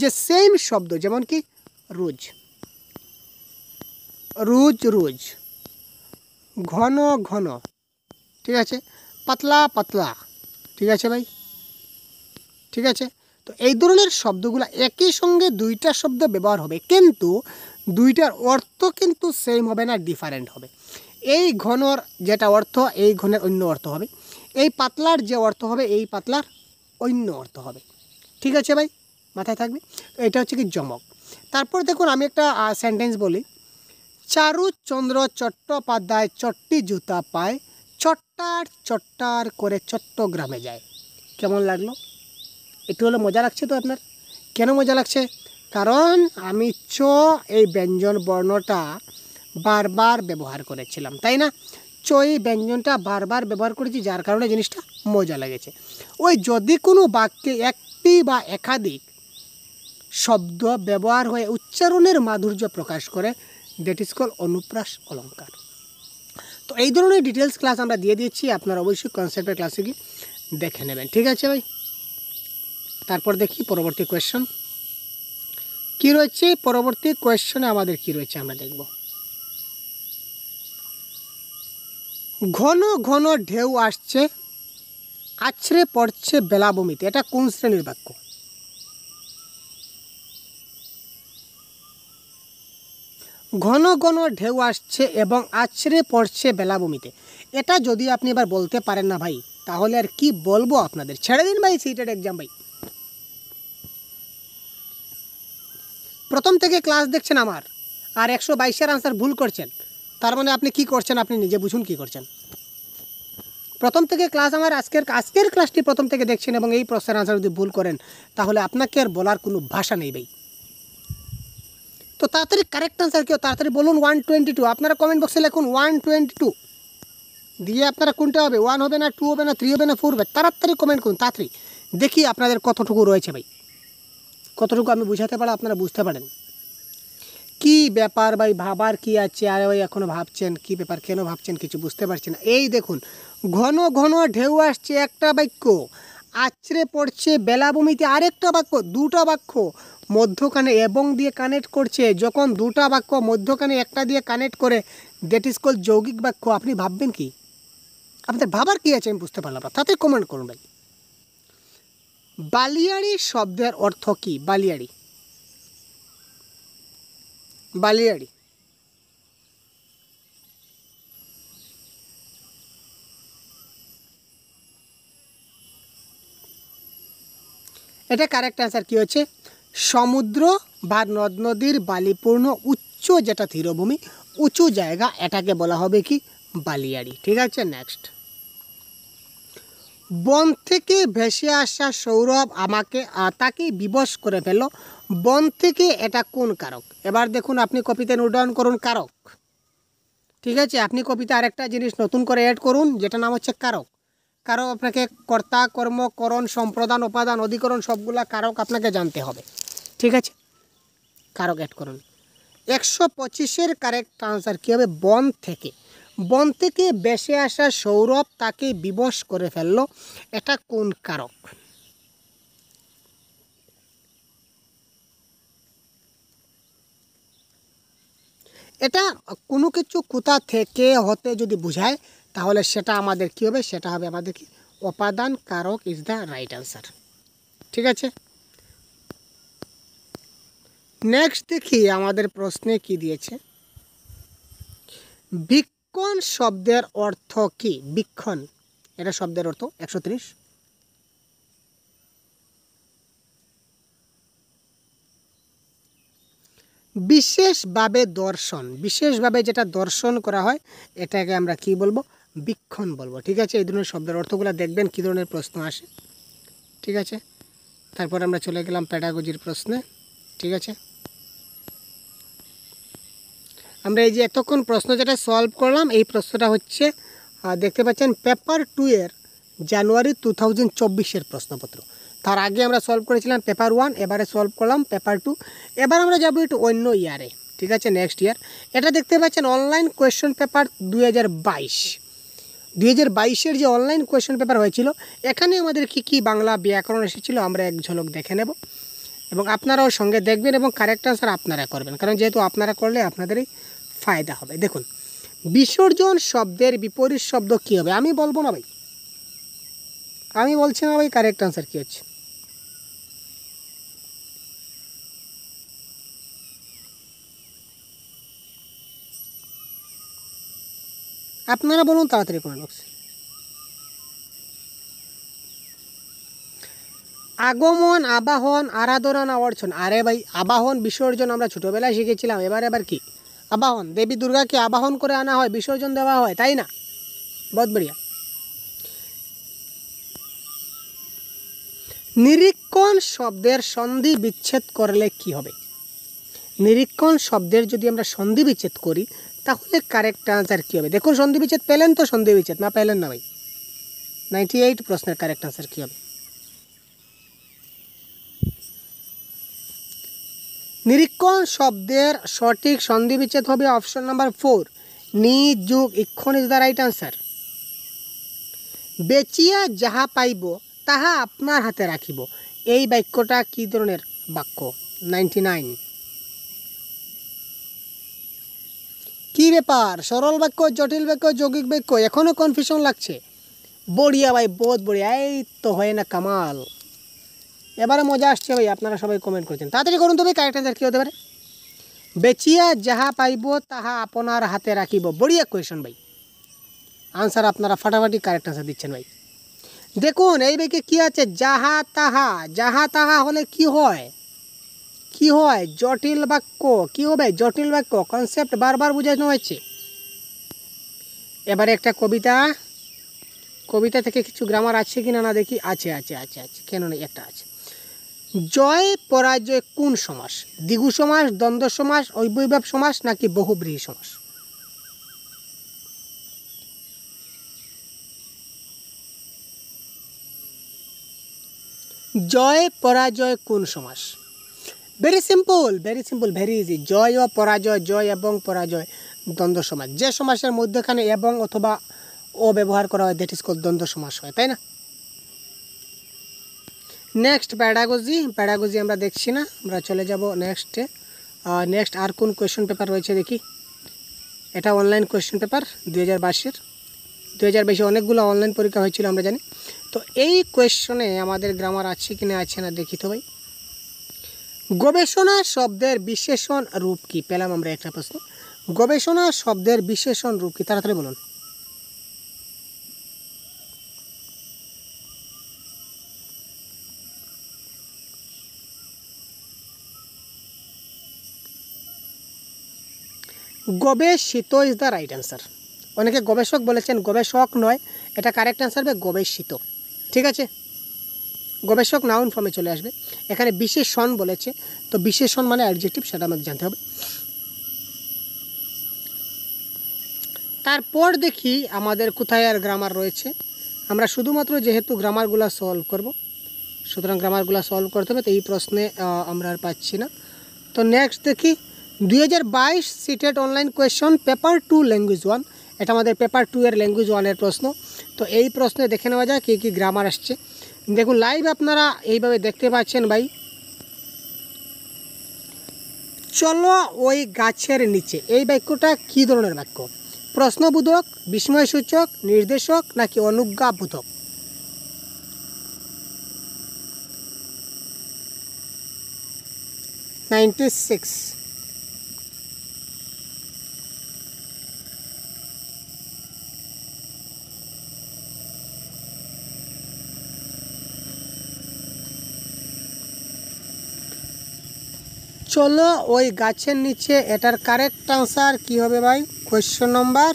যে সেম শব্দ যেমন কি রোজ রোজ রোজ ঘন ঘন ঠিক আছে পাতলা পাতলা ঠিক আছে ভাই ঠিক আছে তো এই ধরনের শব্দগুলো একই সঙ্গে দুইটা শব্দ ব্যবহার হবে কিন্তু দুইটার অর্থ কিন্তু সেম হবে না ডিফারেন্ট হবে এই ঘনর যেটা অর্থ এই ঘনের অন্য অর্থ হবে এই পাতলার যে অর্থ হবে এই পাতলার অন্য অর্থ হবে ঠিক আছে ভাই মাথায় থাকবে এটা হচ্ছে কি জমক তারপর দেখুন আমি একটা সেন্টেন্স বলি চারু চন্দ্র চট্টোপাধ্যায় চট্টি জুতা পায় চট্টার চট্টার করে চট্টগ্রামে যায় কেমন লাগলো একটু হলে মজা লাগছে তো আপনার কেন মজা লাগছে কারণ আমি চ এই ব্যঞ্জন বর্ণটা বারবার ব্যবহার করেছিলাম তাই না চ এই ব্যঞ্জনটা বারবার ব্যবহার করেছি যার কারণে জিনিসটা মজা লেগেছে ওই যদি কোনো বাক্যে একটি বা একাধিক শব্দ ব্যবহার হয়ে উচ্চারণের মাধুর্য প্রকাশ করে দ্যাট ইজ কল অনুপ্রাস অলঙ্কার তো এই ধরনের ডিটেলস ক্লাস আমরা দিয়ে দিয়েছি আপনারা অবশ্যই কনসেপ্টের ক্লাসে গিয়ে দেখে নেবেন ঠিক আছে ভাই তারপর দেখি পরবর্তী কোয়েশ্চন কি রয়েছে পরবর্তী কোয়েশ্চনে আমাদের কি রয়েছে আমরা দেখব ঘন ঘন ঢেউ আসছে আছড়ে পড়ছে বেলাভূমিতে এটা কোন শ্রেণীর বাক্য ঘন ঘন ঢেউ আসছে এবং আছড়ে পড়ছে বেলাভূমিতে এটা যদি আপনি এবার বলতে পারেন না ভাই তাহলে আর কি বলবো আপনাদের ছেড়ে দিন ভাই সিটেড এক্সাম ভাই প্রথম থেকে ক্লাস দেখছেন আমার আর একশো বাইশের আনসার ভুল করছেন তার মানে আপনি কি করছেন আপনি নিজে বুঝুন কি করছেন প্রথম থেকে ক্লাস আমার আজকের আজকের ক্লাসটি প্রথম থেকে দেখছেন এবং এই প্রশ্নের আনসার যদি ভুল করেন তাহলে আপনাকে আর বলার কোনো ভাষা নেই ভাই তো তাড়াতাড়ি কারেক্ট আনসার কেউ তাড়াতাড়ি বলুন ওয়ান টোয়েন্টি টু আপনারা কমেন্ট বক্সে লিখুন ওয়ান টোয়েন্টি টু দিয়ে আপনারা কোনটা হবে ওয়ান হবে না টু হবে না থ্রি হবে না ফোর হবে তাড়াতাড়ি কমেন্ট করুন তাড়াতাড়ি দেখি আপনাদের কতটুকু রয়েছে ভাই কতটুকু আমি বুঝাতে পারা আপনারা বুঝতে পারেন কি ব্যাপার ভাই ভাবার কি আছে আরে ভাই এখনও ভাবছেন কি ব্যাপার কেন ভাবছেন কিছু বুঝতে পারছি না এই দেখুন ঘন ঘন ঢেউ আসছে একটা বাক্য আছড়ে পড়ছে বেলাভূমিতে আরেকটা বাক্য দুটা বাক্য মধ্যখানে এবং দিয়ে কানেক্ট করছে যখন দুটা বাক্য মধ্যখানে একটা দিয়ে কানেক্ট করে দ্যাট ইজ কল যৌগিক বাক্য আপনি ভাববেন কি আপনাদের ভাবার কী আছে আমি বুঝতে পারলাম তাতে কমেন্ট করুন ভাই বালিয়াড়ি শব্দের অর্থ কি বালিয়াড়ি বালিয়াড়ি এটা কারেক্ট অ্যান্সার কী হচ্ছে সমুদ্র বা নদ নদীর বালিপূর্ণ উচ্চ যেটা ধীরভূমি উঁচু জায়গা এটাকে বলা হবে কি বালিয়াড়ি ঠিক আছে নেক্সট বন থেকে ভেসে আসা সৌরভ আমাকে তাকে বিবশ করে ফেল বন থেকে এটা কোন কারক এবার দেখুন আপনি কপিতে নোটডাউন করুন কারক ঠিক আছে আপনি কপিতে আরেকটা জিনিস নতুন করে অ্যাড করুন যেটা নাম হচ্ছে কারক কারক আপনাকে কর্তা কর্ম করণ সম্প্রদান উপাদান অধিকরণ সবগুলা কারক আপনাকে জানতে হবে ঠিক আছে কারক অ্যাড করুন একশো পঁচিশের কারেক্ট আনসার কী হবে বন থেকে বন থেকে বেসে আসা সৌরভ তাকে বিবশ করে ফেলল এটা কোন কারক এটা কোনো কিছু কোথা থেকে হতে যদি বোঝায় তাহলে সেটা আমাদের কী হবে সেটা হবে আমাদের কি উপাদান কারক ইজ দ্য রাইট অ্যান্সার ঠিক আছে নেক্সট দেখি আমাদের প্রশ্নে কি দিয়েছে বিক্ষণ শব্দের অর্থ কি বিক্ষণ এটা শব্দের অর্থ একশো ত্রিশ বিশেষভাবে দর্শন বিশেষভাবে যেটা দর্শন করা হয় এটাকে আমরা কি বলবো বিক্ষণ বলবো ঠিক আছে এই ধরনের শব্দের অর্থগুলো দেখবেন কী ধরনের প্রশ্ন আসে ঠিক আছে তারপর আমরা চলে গেলাম প্যাডাগজির প্রশ্নে ঠিক আছে আমরা এই যে এতক্ষণ প্রশ্ন যেটা সলভ করলাম এই প্রশ্নটা হচ্ছে দেখতে পাচ্ছেন পেপার টু এর জানুয়ারি টু থাউজেন্ড চব্বিশের প্রশ্নপত্র তার আগে আমরা সলভ করেছিলাম পেপার ওয়ান এবারে সলভ করলাম পেপার টু এবার আমরা যাবো একটু অন্য ইয়ারে ঠিক আছে নেক্সট ইয়ার এটা দেখতে পাচ্ছেন অনলাইন কোয়েশ্চন পেপার দুই হাজার বাইশ দুই হাজার বাইশের যে অনলাইন কোয়েশ্চন পেপার হয়েছিল এখানে আমাদের কি কি বাংলা ব্যাকরণ এসেছিলো আমরা এক ঝলক দেখে নেব এবং আপনারাও সঙ্গে দেখবেন এবং কারেক্ট আনসার আপনারা করবেন কারণ যেহেতু আপনারা করলে আপনাদেরই ফায়দা হবে দেখুন বিসর্জন শব্দের বিপরীত শব্দ কী হবে আমি বলবো না ভাই আমি বলছি না ভাই কারেক্ট আনসার কী হচ্ছে আপনারা বলুন তাড়াতাড়ি কমেন্ট বক্সে আগমন আবাহন আরাধনা অর্চন আরে ভাই আবাহন বিসর্জন আমরা ছোটোবেলায় শিখেছিলাম এবার এবার কি আবাহন দেবী দুর্গাকে আবাহন করে আনা হয় বিসর্জন দেওয়া হয় তাই না বদ বড়িয়া নিরীক্ষণ শব্দের সন্ধি বিচ্ছেদ করলে কি হবে নিরীক্ষণ শব্দের যদি আমরা সন্ধি বিচ্ছেদ করি তাহলে কারেক্ট আনসার কী হবে দেখুন সন্ধি বিচ্ছেদ পেলেন তো সন্ধি বিচ্ছেদ না পেলেন না ভাই নাইনটি এইট প্রশ্নের কারেক্ট আনসার কী হবে নিরীক্ষণ শব্দের সঠিক সন্ধিবিচ্ছেদ হবে অপশন নাম্বার ফোর নি যুগ ইক্ষণ ইজ দ্য রাইট আনসার বেচিয়া যাহা পাইব তাহা আপনার হাতে রাখিব এই বাক্যটা কী ধরনের বাক্য নাইনটি নাইন কী ব্যাপার সরল বাক্য জটিল বাক্য যৌগিক বাক্য এখনও কনফিউশন লাগছে বড়িয়া ভাই বহুত বড়িয়া এই তো হয় না কামাল এবারে মজা আসছে ভাই আপনারা সবাই কমেন্ট করছেন তাড়াতাড়ি করুন তো ভাই কারেক্ট অ্যান্সার কী হতে পারে বেচিয়া যাহা পাইব তাহা আপনার হাতে রাখিব বড়িয়া কোয়েশন ভাই আনসার আপনারা ফাটাফাটি কারেক্ট অ্যান্সার দিচ্ছেন ভাই দেখুন এই বাইকে কি আছে যাহা তাহা যাহা তাহা হলে কি হয় কি হয় জটিল বাক্য কি হবে জটিল বাক্য কনসেপ্ট বারবার বুঝানো হয়েছে এবারে একটা কবিতা কবিতা থেকে কিছু গ্রামার আছে কি না না দেখি আছে আছে আছে আছে কেন নেই একটা আছে জয় পরাজয় কোন সমাস দ্বিগু সমাস দ্বন্দ্ব সমাস ঐবৈভাব সমাস নাকি বহুব্রীহী সমাস জয় পরাজয় কোন সমাস very simple very simple very easy জয় ও পরাজয় জয় এবং পরাজয় দ্বন্দ্ব সমাস যে সমাসের মধ্যেখানে এবং অথবা অ ব্যবহার করা হয় দ্যাট ইজ কল দ্বন্দ্ব সমাস হয় তাই না নেক্সট প্যাডাগোজি প্যাডাগোজি আমরা দেখছি না আমরা চলে যাব নেক্সটে নেক্সট আর কোন কোয়েশ্চন পেপার রয়েছে দেখি এটা অনলাইন কোয়েশ্চেন পেপার দুই হাজার বাইশের দু হাজার বাইশে অনেকগুলো অনলাইন পরীক্ষা হয়েছিল আমরা জানি তো এই কোয়েশ্চনে আমাদের গ্রামার আছে কি না আছে না দেখি তো ভাই গবেষণা শব্দের বিশেষণ রূপ কি পেলাম আমরা একটা প্রশ্ন গবেষণা শব্দের বিশেষণ রূপ কি তাড়াতাড়ি বলুন গবেষিত ইজ দ্য রাইট অ্যান্সার অনেকে গবেষক বলেছেন গবেষক নয় এটা কারেক্ট অ্যান্সার হবে গবেষিত ঠিক আছে গবেষক নাউন ফর্মে চলে আসবে এখানে বিশেষণ বলেছে তো বিশেষণ মানে অ্যাডজেক্টিভ সেটা আমাকে জানতে হবে তারপর দেখি আমাদের কোথায় আর গ্রামার রয়েছে আমরা শুধুমাত্র যেহেতু গ্রামারগুলো সলভ করব সুতরাং গ্রামারগুলো সলভ করতে হবে তো এই প্রশ্নে আমরা আর পাচ্ছি না তো নেক্সট দেখি দুই হাজার বাইশ সিটেড online question paper two language one এটা আমাদের পেপার টু এর ল্যাঙ্গুয়েজ ওয়ানের প্রশ্ন তো এই প্রশ্নে দেখে নেওয়া যায় কী কী গ্রামার আসছে দেখুন লাইভ আপনারা এইভাবে দেখতে পাচ্ছেন ভাই চলো ওই গাছের নিচে এই বাক্যটা কী ধরনের বাক্য প্রশ্নবোধক বিস্ময়সূচক নির্দেশক নাকি অনুজ্ঞাবোধক নাইনটি সিক্স চলো ওই গাছের নিচে এটার কারেক্ট আনসার কি হবে ভাই question number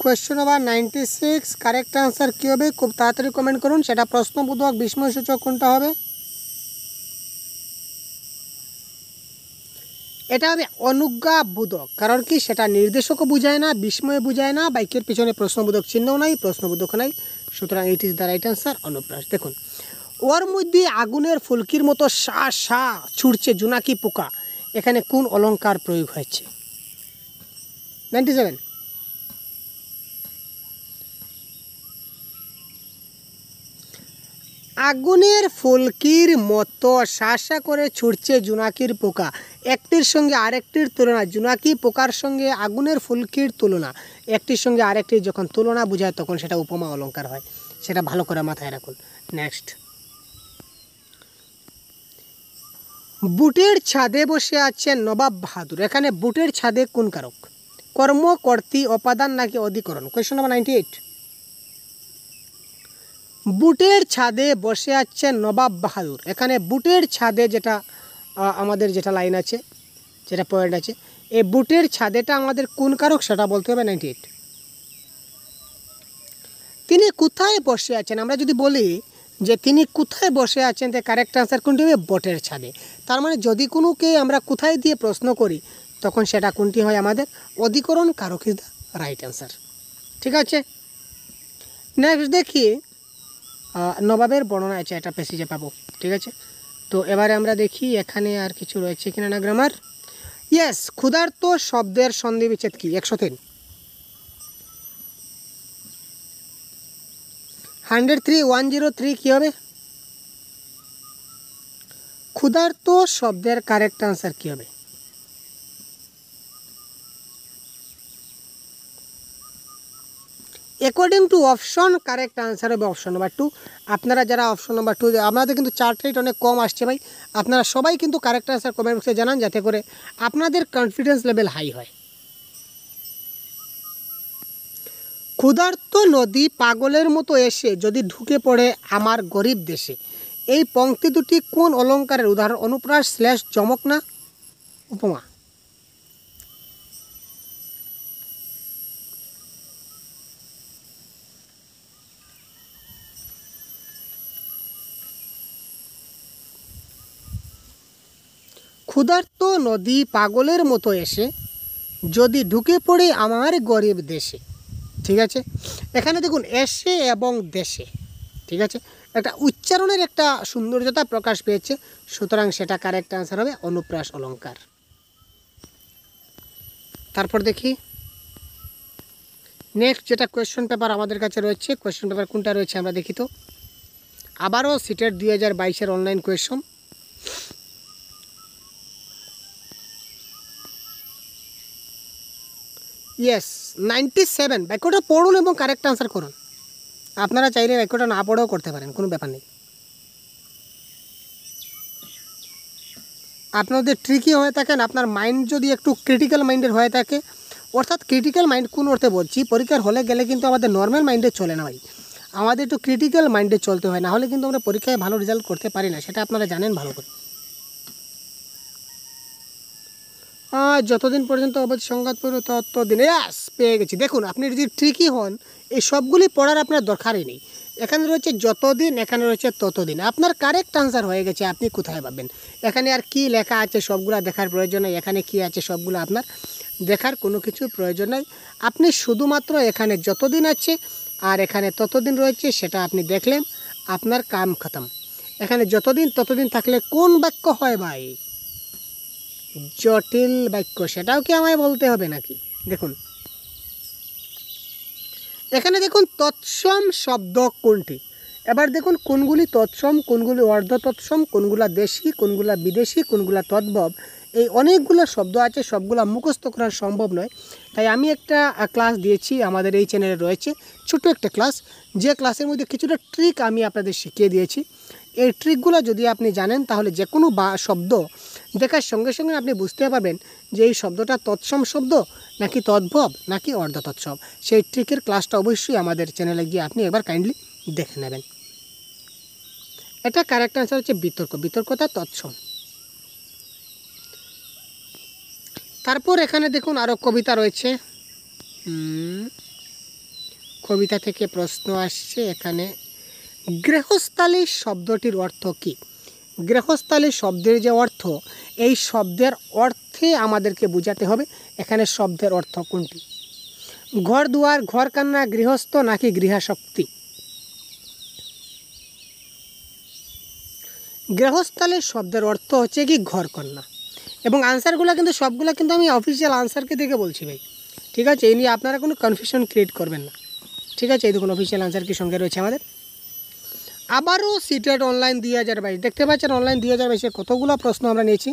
question number ninety six correct answer কী হবে খুব তাড়াতাড়ি কমেন্ট করুন সেটা প্রশ্নবোধক বিস্ময়সূচক কোনটা হবে এটা হবে অনুজ্ঞাবোধক কারণ কি সেটা নির্দেশকও বোঝায় না বিস্ময় বোঝায় না বাইকের পিছনে প্রশ্নবোধক চিহ্নও নাই প্রশ্নবোধক নাই সুতরাং it is the right answer অনুপ্রাস দেখুন ওর মধ্যে আগুনের ফুলকির মতো সা সা ছুটছে জুনাকি পোকা এখানে কোন অলঙ্কার প্রয়োগ হয়েছে নাইনটি সেভেন আগুনের ফুলকির মতো শাসা করে ছুটছে জুনাকির পোকা একটির সঙ্গে আরেকটির তুলনা জোনাকি পোকার সঙ্গে আগুনের ফুলকির তুলনা একটির সঙ্গে আরেকটির যখন তুলনা বোঝায় তখন সেটা উপমা অলঙ্কার হয় সেটা ভালো করে মাথায় রাখুন নেক্সট বুটের ছাদে বসে আছেন নবাব বাহাদুর এখানে বুটের ছাদে কোন কারক কর্ম কর্তি অপাদান নাকি অধিকরণ কোয়েশন নাম্বার নাইনটি এইট বুটের ছাদে বসে আছেন নবাব বাহাদুর এখানে বুটের ছাদে যেটা আমাদের যেটা লাইন আছে যেটা পয়েন্ট আছে এই বুটের ছাদেটা আমাদের কোন কারক সেটা বলতে হবে নাইনটি এইট তিনি কোথায় বসে আছেন আমরা যদি বলি যে তিনি কোথায় বসে আছেন তে কারেক্ট আনসার কোনটি হবে বটের ছাদে তার মানে যদি কোনোকে আমরা কোথায় দিয়ে প্রশ্ন করি তখন সেটা কোনটি হয় আমাদের অধিকরণ কারক ইজ দ্য রাইট অ্যান্সার ঠিক আছে নেক্সট দেখি নবাবের বর্ণনা আছে এটা পেসিজে পাবো ঠিক আছে তো এবারে আমরা দেখি এখানে আর কিছু রয়েছে কিনা না গ্রামার ইয়েস ক্ষুধার্ত শব্দের সন্ধি বিচ্ছেদ কি একশো তিন hundred three one zero three কী হবে ক্ষুধার্ত শব্দের কারেক্ট আনসার কী হবে according to option correct answer হবে অপশন নাম্বার টু আপনারা যারা অপশন নাম্বার টু আপনাদের কিন্তু চার্ট রেট অনেক কম আসছে ভাই আপনারা সবাই কিন্তু কারেক্ট আনসার কমেন্ট বক্সে জানান যাতে করে আপনাদের কনফিডেন্স লেভেল হাই হয় ক্ষুধার্ত নদী পাগলের মতো এসে যদি ঢুকে পড়ে আমার গরিব দেশে এই পঙ্ক্তি দুটি কোন অলঙ্কারের উদাহরণ অনুপ্রাস স্ল্যাশ চমক না উপমা ক্ষুধার্ত নদী পাগলের মতো এসে যদি ঢুকে পড়ে আমার গরিব দেশে ঠিক আছে এখানে দেখুন এসে এবং দেশে ঠিক আছে একটা উচ্চারণের একটা সৌন্দর্যতা প্রকাশ পেয়েছে সুতরাং সেটা কারেক্ট আনসার হবে অনুপ্রাস অলঙ্কার তারপর দেখি নেক্সট যেটা কোয়েশ্চন পেপার আমাদের কাছে রয়েছে কোয়েশ্চন পেপার কোনটা রয়েছে আমরা দেখি তো আবারও সিটের দুই হাজার বাইশের online question yes ninety seven বাক্যটা পড়ুন এবং কারেক্ট আনসার করুন আপনারা চাইলে বাক্যটা না পড়েও করতে পারেন কোনো ব্যাপার নেই আপনাদের ট্রিকি হয়ে থাকেন আপনার মাইন্ড যদি একটু ক্রিটিক্যাল মাইন্ডের হয়ে থাকে অর্থাৎ ক্রিটিক্যাল মাইন্ড কোন অর্থে বলছি পরীক্ষার হলে গেলে কিন্তু আমাদের নর্মাল মাইন্ডে চলে না ভাই আমাদের একটু ক্রিটিক্যাল মাইন্ডে চলতে হয় না হলে কিন্তু আমরা পরীক্ষায় ভালো রেজাল্ট করতে পারি না সেটা আপনারা জানেন ভালো করে যতদিন পর্যন্ত অবধি সংঘাত পড়বে ততদিন ইয়াস পেয়ে গেছি দেখুন আপনি যদি ঠিকই হন এই সবগুলি পড়ার আপনার দরকারই নেই এখানে রয়েছে যতদিন এখানে রয়েছে ততদিন আপনার কারেক্ট আনসার হয়ে গেছে আপনি কোথায় পাবেন এখানে আর কি লেখা আছে সবগুলো দেখার প্রয়োজন নেই এখানে কি আছে সবগুলো আপনার দেখার কোনো কিছু প্রয়োজন নেই আপনি শুধুমাত্র এখানে যতদিন আছে আর এখানে ততদিন রয়েছে সেটা আপনি দেখলেন আপনার কাম খতম এখানে যতদিন ততদিন থাকলে কোন বাক্য হয় ভাই জটিল বাক্য সেটাও কি আমায় বলতে হবে নাকি দেখুন এখানে দেখুন তৎসম শব্দ কোনটি এবার দেখুন কোনগুলি তৎসম কোনগুলি অর্ধ তৎসম কোনগুলা দেশি কোনগুলা বিদেশি কোনগুলা তদ্ভব এই অনেকগুলো শব্দ আছে সবগুলা মুখস্থ করা সম্ভব নয় তাই আমি একটা ক্লাস দিয়েছি আমাদের এই চ্যানেলে রয়েছে ছোট একটা ক্লাস যে ক্লাসের মধ্যে কিছুটা ট্রিক আমি আপনাদের শিখিয়ে দিয়েছি এই ট্রিকগুলো যদি আপনি জানেন তাহলে যে কোনো বা শব্দ দেখার সঙ্গে সঙ্গে আপনি বুঝতে পারবেন যে এই শব্দটা তৎসম শব্দ নাকি তদ্ভব নাকি অর্ধতৎসব সেই ট্রিকের ক্লাসটা অবশ্যই আমাদের চ্যানেলে গিয়ে আপনি এবার কাইন্ডলি দেখে নেবেন এটা কারেক্ট আনসার হচ্ছে বিতর্ক বিতর্কতা তৎসম তারপর এখানে দেখুন আরও কবিতা রয়েছে কবিতা থেকে প্রশ্ন আসছে এখানে গৃহস্থালী শব্দটির অর্থ কী গৃহস্থালী শব্দের যে অর্থ এই শব্দের অর্থে আমাদেরকে বোঝাতে হবে এখানে শব্দের অর্থ কোনটি ঘর দুয়ার ঘর কান্না গৃহস্থ নাকি গৃহাশক্তি গৃহস্থলের শব্দের অর্থ হচ্ছে কি ঘর কন্যা এবং আনসারগুলো কিন্তু সবগুলো কিন্তু আমি অফিসিয়াল আনসারকে দেখে বলছি ভাই ঠিক আছে এই নিয়ে আপনারা কোনো কনফিউশন ক্রিয়েট করবেন না ঠিক আছে এই দেখুন অফিসিয়াল আনসার কি সঙ্গে রয়েছে আমাদের আবারও সিটেট অনলাইন দুই হাজার বাইশ দেখতে পাচ্ছেন অনলাইন দুই হাজার বাইশে কতগুলো প্রশ্ন আমরা নিয়েছি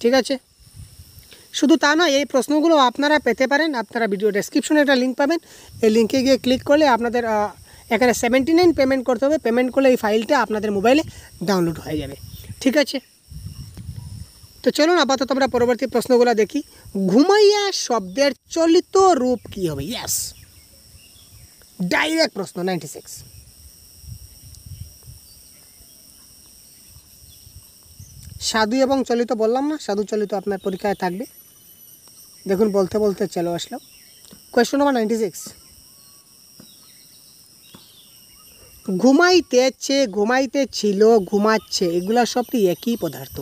ঠিক আছে শুধু তা নয় এই প্রশ্নগুলো আপনারা পেতে পারেন আপনারা ভিডিও ডেসক্রিপশনে একটা লিঙ্ক পাবেন এই লিঙ্কে গিয়ে ক্লিক করলে আপনাদের এখানে সেভেন্টি নাইন পেমেন্ট করতে হবে পেমেন্ট করলে এই ফাইলটা আপনাদের মোবাইলে ডাউনলোড হয়ে যাবে ঠিক আছে তো চলুন আপাতত আমরা পরবর্তী প্রশ্নগুলো দেখি ঘুমাইয়া শব্দের চলিত রূপ কি হবে ইয়াস ডাইরেক্ট প্রশ্ন নাইনটি সিক্স সাধু এবং চলিত বললাম না সাধু চলিত আপনার পরীক্ষায় থাকবে দেখুন বলতে বলতে চলে আসলো কোয়েশ্চন নাম্বার নাইনটি সিক্স ঘুমাইতেছে ঘুমাইতে ছিল ঘুমাচ্ছে এগুলা সবটি একই পদার্থ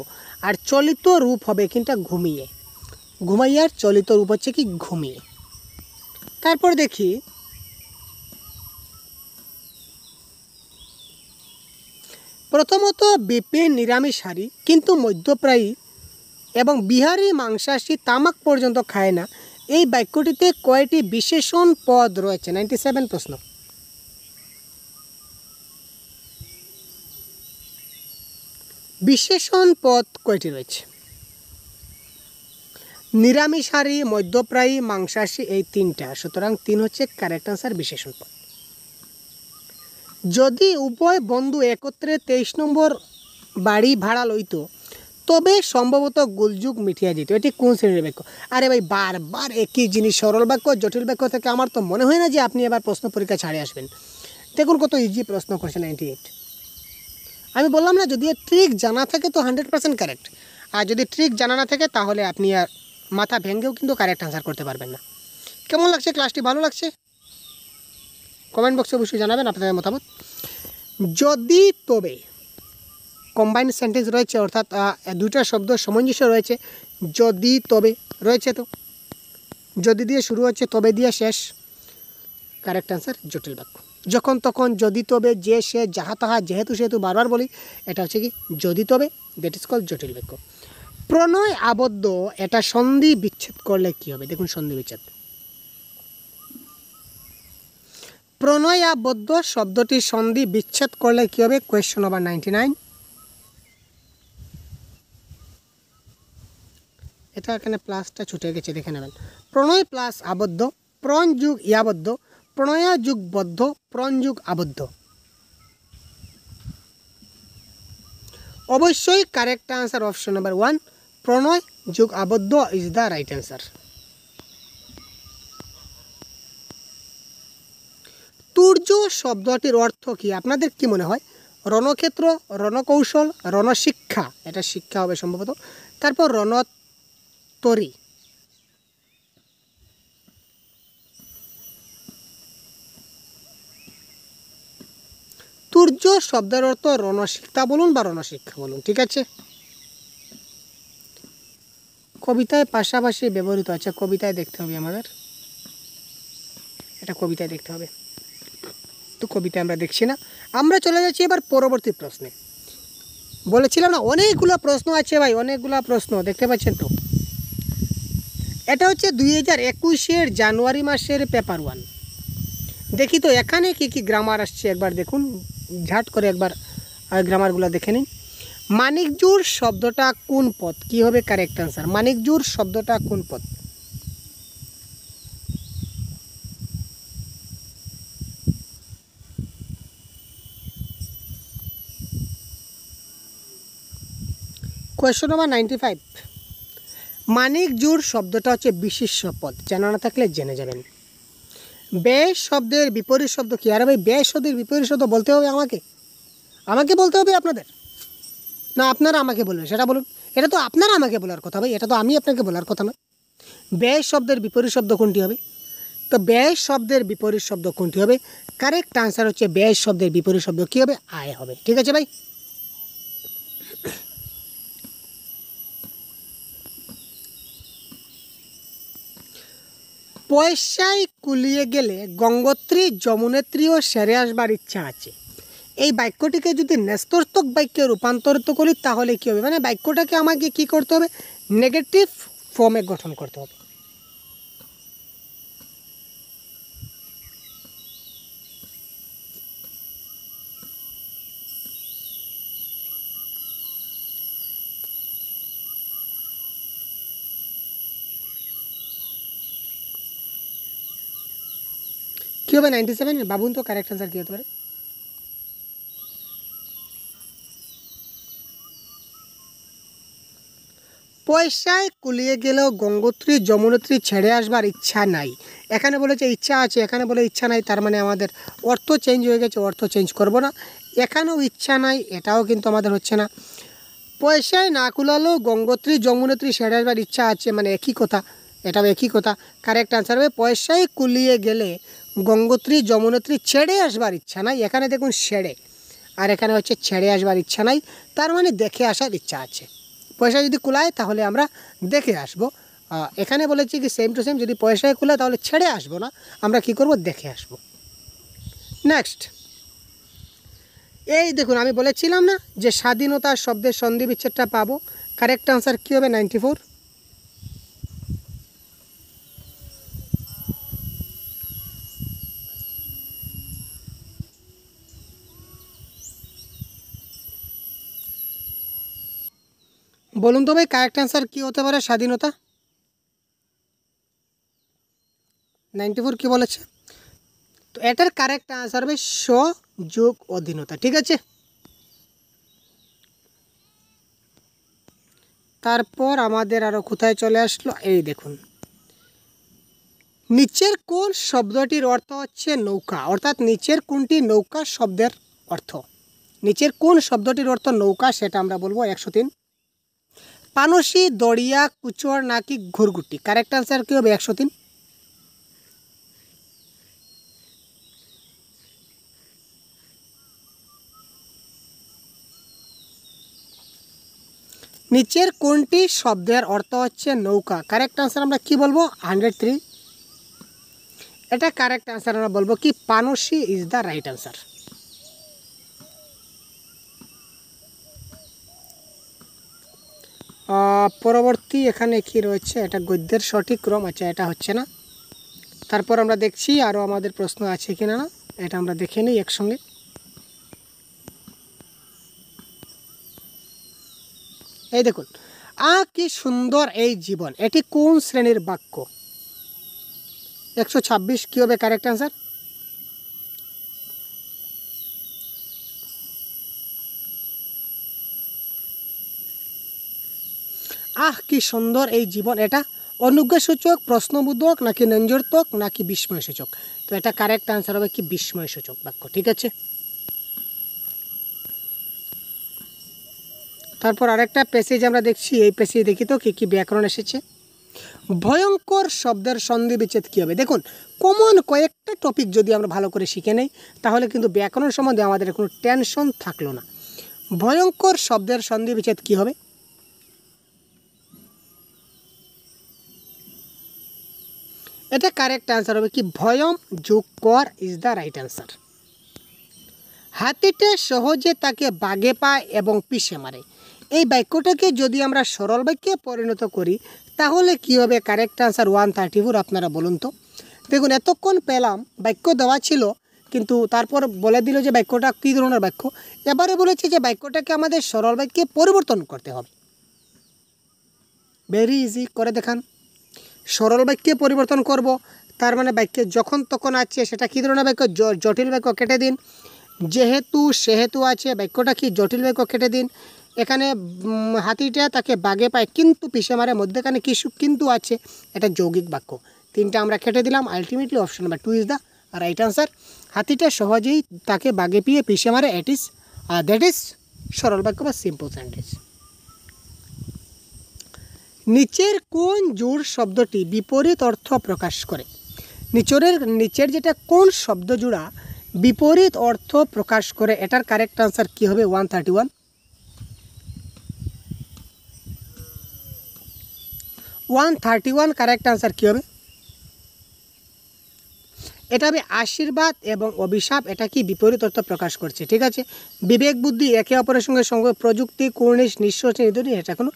আর চলিত রূপ হবে কিন্তু ঘুমিয়ে ঘুমাইয়ার চলিত রূপ হচ্ছে কি ঘুমিয়ে তারপর দেখি প্রথমত বিপি হারি কিন্তু মধ্যপ্রায়ী এবং বিহারি মাংসাশী তামাক পর্যন্ত খায় না এই বাক্যটিতে কয়টি বিশেষণ পদ রয়েছে নাইনটি সেভেন প্রশ্ন বিশেষণ পদ কয়টি রয়েছে নিরামিষ হারি মধ্যপ্রায়ী মাংসাশী এই তিনটা সুতরাং তিন হচ্ছে কারেক্ট আনসার বিশেষণ পদ যদি উভয় বন্ধু একত্রে তেইশ নম্বর বাড়ি ভাড়া লইত তবে সম্ভবত গোলযুগ মিটিয়া যেত এটি কোন শ্রেণীর বাক্য আরে ভাই বারবার একই জিনিস সরল বাক্য জটিল বাক্য থেকে আমার তো মনে হয় না যে আপনি এবার প্রশ্ন পরীক্ষা ছাড়ে আসবেন দেখুন কত ইজি প্রশ্ন করছে নাইনটি এইট আমি বললাম না যদি ট্রিক জানা থাকে তো হান্ড্রেড পার্সেন্ট কারেক্ট আর যদি ট্রিক জানা না থাকে তাহলে আপনি আর মাথা ভেঙ্গেও কিন্তু কারেক্ট আনসার করতে পারবেন না কেমন লাগছে ক্লাসটি ভালো লাগছে কমেন্ট বক্সে অবশ্যই জানাবেন আপনাদের মতামত যদি তবে কম্বাইন্ড সেন্টেন্স রয়েছে অর্থাৎ দুইটা শব্দ সামঞ্জস্য রয়েছে যদি তবে রয়েছে তো যদি দিয়ে শুরু হচ্ছে তবে দিয়ে শেষ কারেক্ট অ্যান্সার জটিল বাক্য যখন তখন যদি তবে যে সে যাহা তাহা যেহেতু সেহেতু বারবার বলি এটা হচ্ছে কি যদি তবে দ্যাট ইজ কল জটিল বাক্য প্রণয় আবদ্ধ এটা সন্ধি বিচ্ছেদ করলে কি হবে দেখুন সন্ধি বিচ্ছেদ প্রণয়াবদ্ধ শব্দটির সন্ধি বিচ্ছেদ করলে কী হবে কোয়েশ্চন নাম্বার নাইনটি নাইন এটা এখানে প্লাসটা ছুটে গেছে দেখে নেবেন প্রণয় প্লাস আবদ্ধ প্রণ যুগ ইয়াবদ্ধ প্রণয়া যুগ বদ্ধ প্রণ যুগ আবদ্ধ অবশ্যই correct answer option number one প্রণয় যুগ আবদ্ধ ইজ দ্য রাইট অ্যান্সার সূর্য শব্দটির অর্থ কি আপনাদের কি মনে হয় রণক্ষেত্র রণকৌশল রণশিক্ষা এটা শিক্ষা হবে সম্ভবত তারপর রণতরি সূর্য শব্দের অর্থ রণশিক্ষা বলুন বা রণশিক্ষা বলুন ঠিক আছে কবিতায় পাশাপাশি ব্যবহৃত আছে কবিতায় দেখতে হবে আমাদের এটা কবিতায় দেখতে হবে তো কবিতা আমরা দেখছি না আমরা চলে যাচ্ছি এবার পরবর্তী প্রশ্নে বলেছিলাম না অনেকগুলো প্রশ্ন আছে ভাই অনেকগুলো প্রশ্ন দেখতে পাচ্ছেন তো এটা হচ্ছে দুই হাজার একুশের জানুয়ারি মাসের পেপার ওয়ান দেখি তো এখানে কি কি গ্রামার আসছে একবার দেখুন ঝাট করে একবার গ্রামারগুলো দেখে নিন মানিকজুর শব্দটা কোন পথ কি হবে কারেক্ট আনসার মানিকজুর শব্দটা কোন পথ কোয়েশ্চন নাম্বার নাইনটি ফাইভ মানিক জোর শব্দটা হচ্ছে বিশিষ্য পদ জানা না থাকলে জেনে যাবেন ব্যয় শব্দের বিপরীত শব্দ কী আর ভাই ব্যয় শব্দের বিপরীত শব্দ বলতে হবে আমাকে আমাকে বলতে হবে আপনাদের না আপনারা আমাকে বলবেন সেটা বলুন এটা তো আপনারা আমাকে বলার কথা ভাই এটা তো আমি আপনাকে বলার কথা না ব্যয় শব্দের বিপরীত শব্দ কোনটি হবে তো ব্যয় শব্দের বিপরীত শব্দ কোনটি হবে কারেক্ট আনসার হচ্ছে ব্যয় শব্দের বিপরীত শব্দ কী হবে আয় হবে ঠিক আছে ভাই পয়সায় কুলিয়ে গেলে গঙ্গোত্রী যমুনেত্রী ও সেরে আসবার ইচ্ছা আছে এই বাক্যটিকে যদি নেস্তর্তক বাক্যে রূপান্তরিত করি তাহলে কী হবে মানে বাক্যটাকে আমাকে কি করতে হবে নেগেটিভ ফর্মে গঠন করতে হবে কী হবে নাইনটি সেভেন বাবুন তো কারেক্ট অ্যান্সার কী হতে পারে পয়সায় কুলিয়ে গেলেও গঙ্গোত্রী যমুনোত্রী ছেড়ে আসবার ইচ্ছা নাই এখানে বলেছে ইচ্ছা আছে এখানে বলে ইচ্ছা নাই তার মানে আমাদের অর্থ চেঞ্জ হয়ে গেছে অর্থ চেঞ্জ করব না এখানেও ইচ্ছা নাই এটাও কিন্তু আমাদের হচ্ছে না পয়সায় না কুলালেও গঙ্গোত্রী যমুনোত্রী ছেড়ে আসবার ইচ্ছা আছে মানে একই কথা এটাও একই কথা কারেক্ট আনসার হবে পয়সায় কুলিয়ে গেলে গঙ্গোত্রী যমুনোত্রী ছেড়ে আসবার ইচ্ছা নাই এখানে দেখুন ছেড়ে আর এখানে হচ্ছে ছেড়ে আসবার ইচ্ছা নাই তার মানে দেখে আসার ইচ্ছা আছে পয়সা যদি কুলায় তাহলে আমরা দেখে আসব এখানে বলেছি কি সেম টু সেম যদি পয়সায় কুলায় তাহলে ছেড়ে আসবো না আমরা কি করব দেখে আসব নেক্সট এই দেখুন আমি বলেছিলাম না যে স্বাধীনতা শব্দের সন্ধি বিচ্ছেদটা পাবো কারেক্ট আনসার কী হবে নাইনটি ফোর বলুন তো ভাই কারেক্ট অ্যান্সার কী হতে পারে স্বাধীনতা নাইনটি ফোর কী বলেছে তো এটার কারেক্ট অ্যান্সার হবে স্বযোগ অধীনতা ঠিক আছে তারপর আমাদের আরও কোথায় চলে আসলো এই দেখুন নিচের কোন শব্দটির অর্থ হচ্ছে নৌকা অর্থাৎ নিচের কোনটি নৌকা শব্দের অর্থ নিচের কোন শব্দটির অর্থ নৌকা সেটা আমরা বলবো একশো তিন পানসি দড়িয়া কুচড় নাকি ঘুরগুটি কারেক্ট আনসার কী হবে একশো তিন নিচের কোনটি শব্দের অর্থ হচ্ছে নৌকা কারেক্ট আনসার আমরা কি বলবো হান্ড্রেড থ্রি এটা কারেক্ট আনসার আমরা বলবো কি পানসি ইজ দ্য রাইট আনসার পরবর্তী এখানে কি রয়েছে এটা গদ্যের সঠিক ক্রম আছে এটা হচ্ছে না তারপর আমরা দেখছি আরও আমাদের প্রশ্ন আছে কি না এটা আমরা দেখে নিই একসঙ্গে এই দেখুন আ কি সুন্দর এই জীবন এটি কোন শ্রেণীর বাক্য একশো ছাব্বিশ কী হবে কারেক্ট আনসার আহ কি সুন্দর এই জীবন এটা অনুজ্ঞাসূচক প্রশ্নবোধক নাকি নঞ্জর্তক নাকি বিস্ময়সূচক তো এটা কারেক্ট আনসার হবে কি বিস্ময়সূচক বাক্য ঠিক আছে তারপর আরেকটা প্যাসেজ আমরা দেখছি এই প্যাসেজ দেখি তো কী কী ব্যাকরণ এসেছে ভয়ঙ্কর শব্দের সন্ধি বিচ্ছেদ কী হবে দেখুন কমন কয়েকটা টপিক যদি আমরা ভালো করে শিখে নেই তাহলে কিন্তু ব্যাকরণ সম্বন্ধে আমাদের কোনো টেনশন থাকলো না ভয়ঙ্কর শব্দের সন্ধি বিচ্ছেদ কী হবে এটা কারেক্ট অ্যান্সার হবে কি ভয়ম যোগ কর ইজ দ্য রাইট অ্যান্সার হাতিটা সহজে তাকে বাগে পায় এবং পিষে মারে এই বাক্যটাকে যদি আমরা সরল বাক্যে পরিণত করি তাহলে কি হবে correct answer one thirty four আপনারা বলুন তো দেখুন এতক্ষণ পেলাম বাক্য দেওয়া ছিল কিন্তু তারপর বলে দিল যে বাক্যটা কী ধরনের বাক্য এবারে বলেছে যে বাক্যটাকে আমাদের সরল বাক্যে পরিবর্তন করতে হবে ভেরি ইজি করে দেখান সরল বাক্যে পরিবর্তন করব তার মানে বাক্যে যখন তখন আছে সেটা কী ধরনের বাক্য জটিল বাক্য কেটে দিন যেহেতু সেহেতু আছে বাক্যটা কি জটিল বাক্য কেটে দিন এখানে হাতিটা তাকে বাগে পায় কিন্তু পিসে মারে মধ্যেখানে কিছু কিন্তু আছে এটা যৌগিক বাক্য তিনটা আমরা কেটে দিলাম ultimately option number two is the right answer হাতিটা সহজেই তাকে বাগে পেয়ে পিসে মারে এট ইস দ্যাট ইজ সরল বাক্য বা সিম্পল সেন্টেন্স নিচের কোন জোর শব্দটি বিপরীত অর্থ প্রকাশ করে নিচরের নিচের যেটা কোন শব্দ জোড়া বিপরীত অর্থ প্রকাশ করে এটার কারেক্ট আনসার কি হবে one thirty one one thirty one correct answer কী হবে এটা হবে আশীর্বাদ এবং অভিশাপ এটা কি বিপরীত অর্থ প্রকাশ করছে ঠিক আছে বিবেক বুদ্ধি একে অপরের সঙ্গে সঙ্গে প্রযুক্তি কর্ণিশ নিঃশ্বাস নিধনী এটা কোনো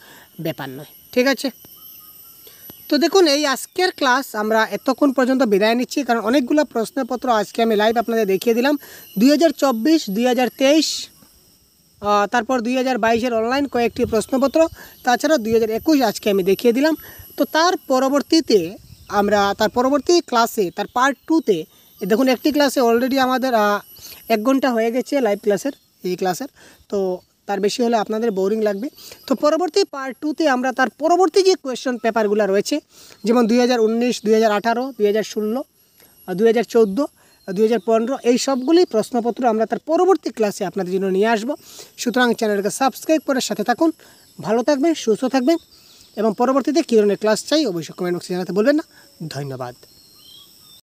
ব্যাপার নয় ঠিক আছে তো দেখুন এই আজকের ক্লাস আমরা এতক্ষণ পর্যন্ত বিদায় নিচ্ছি কারণ অনেকগুলো প্রশ্নপত্র আজকে আমি লাইভ আপনাদের দেখিয়ে দিলাম দুই হাজার চব্বিশ দুই হাজার তেইশ তারপর দুই হাজার বাইশের অনলাইন কয়েকটি প্রশ্নপত্র তাছাড়া দুই হাজার একুশ আজকে আমি দেখিয়ে দিলাম তো তার পরবর্তীতে আমরা তার পরবর্তী ক্লাসে তার পার্ট টুতে দেখুন একটি ক্লাসে অলরেডি আমাদের এক ঘন্টা হয়ে গেছে লাইভ ক্লাসের এই ক্লাসের তো তার বেশি হলে আপনাদের বোরিং লাগবে তো পরবর্তী পার্ট টুতে আমরা তার পরবর্তী যে কোয়েশ্চন পেপারগুলো রয়েছে যেমন দুই হাজার উনিশ দুই হাজার আঠারো হাজার ষোলো হাজার চোদ্দো এই সবগুলি প্রশ্নপত্র আমরা তার পরবর্তী ক্লাসে আপনাদের জন্য নিয়ে আসব সুতরাং চ্যানেলকে সাবস্ক্রাইব করে সাথে থাকুন ভালো থাকবেন সুস্থ থাকবেন এবং পরবর্তীতে কী ধরনের ক্লাস চাই অবশ্যই কমেন্ট বক্সে জানাতে বলবেন না ধন্যবাদ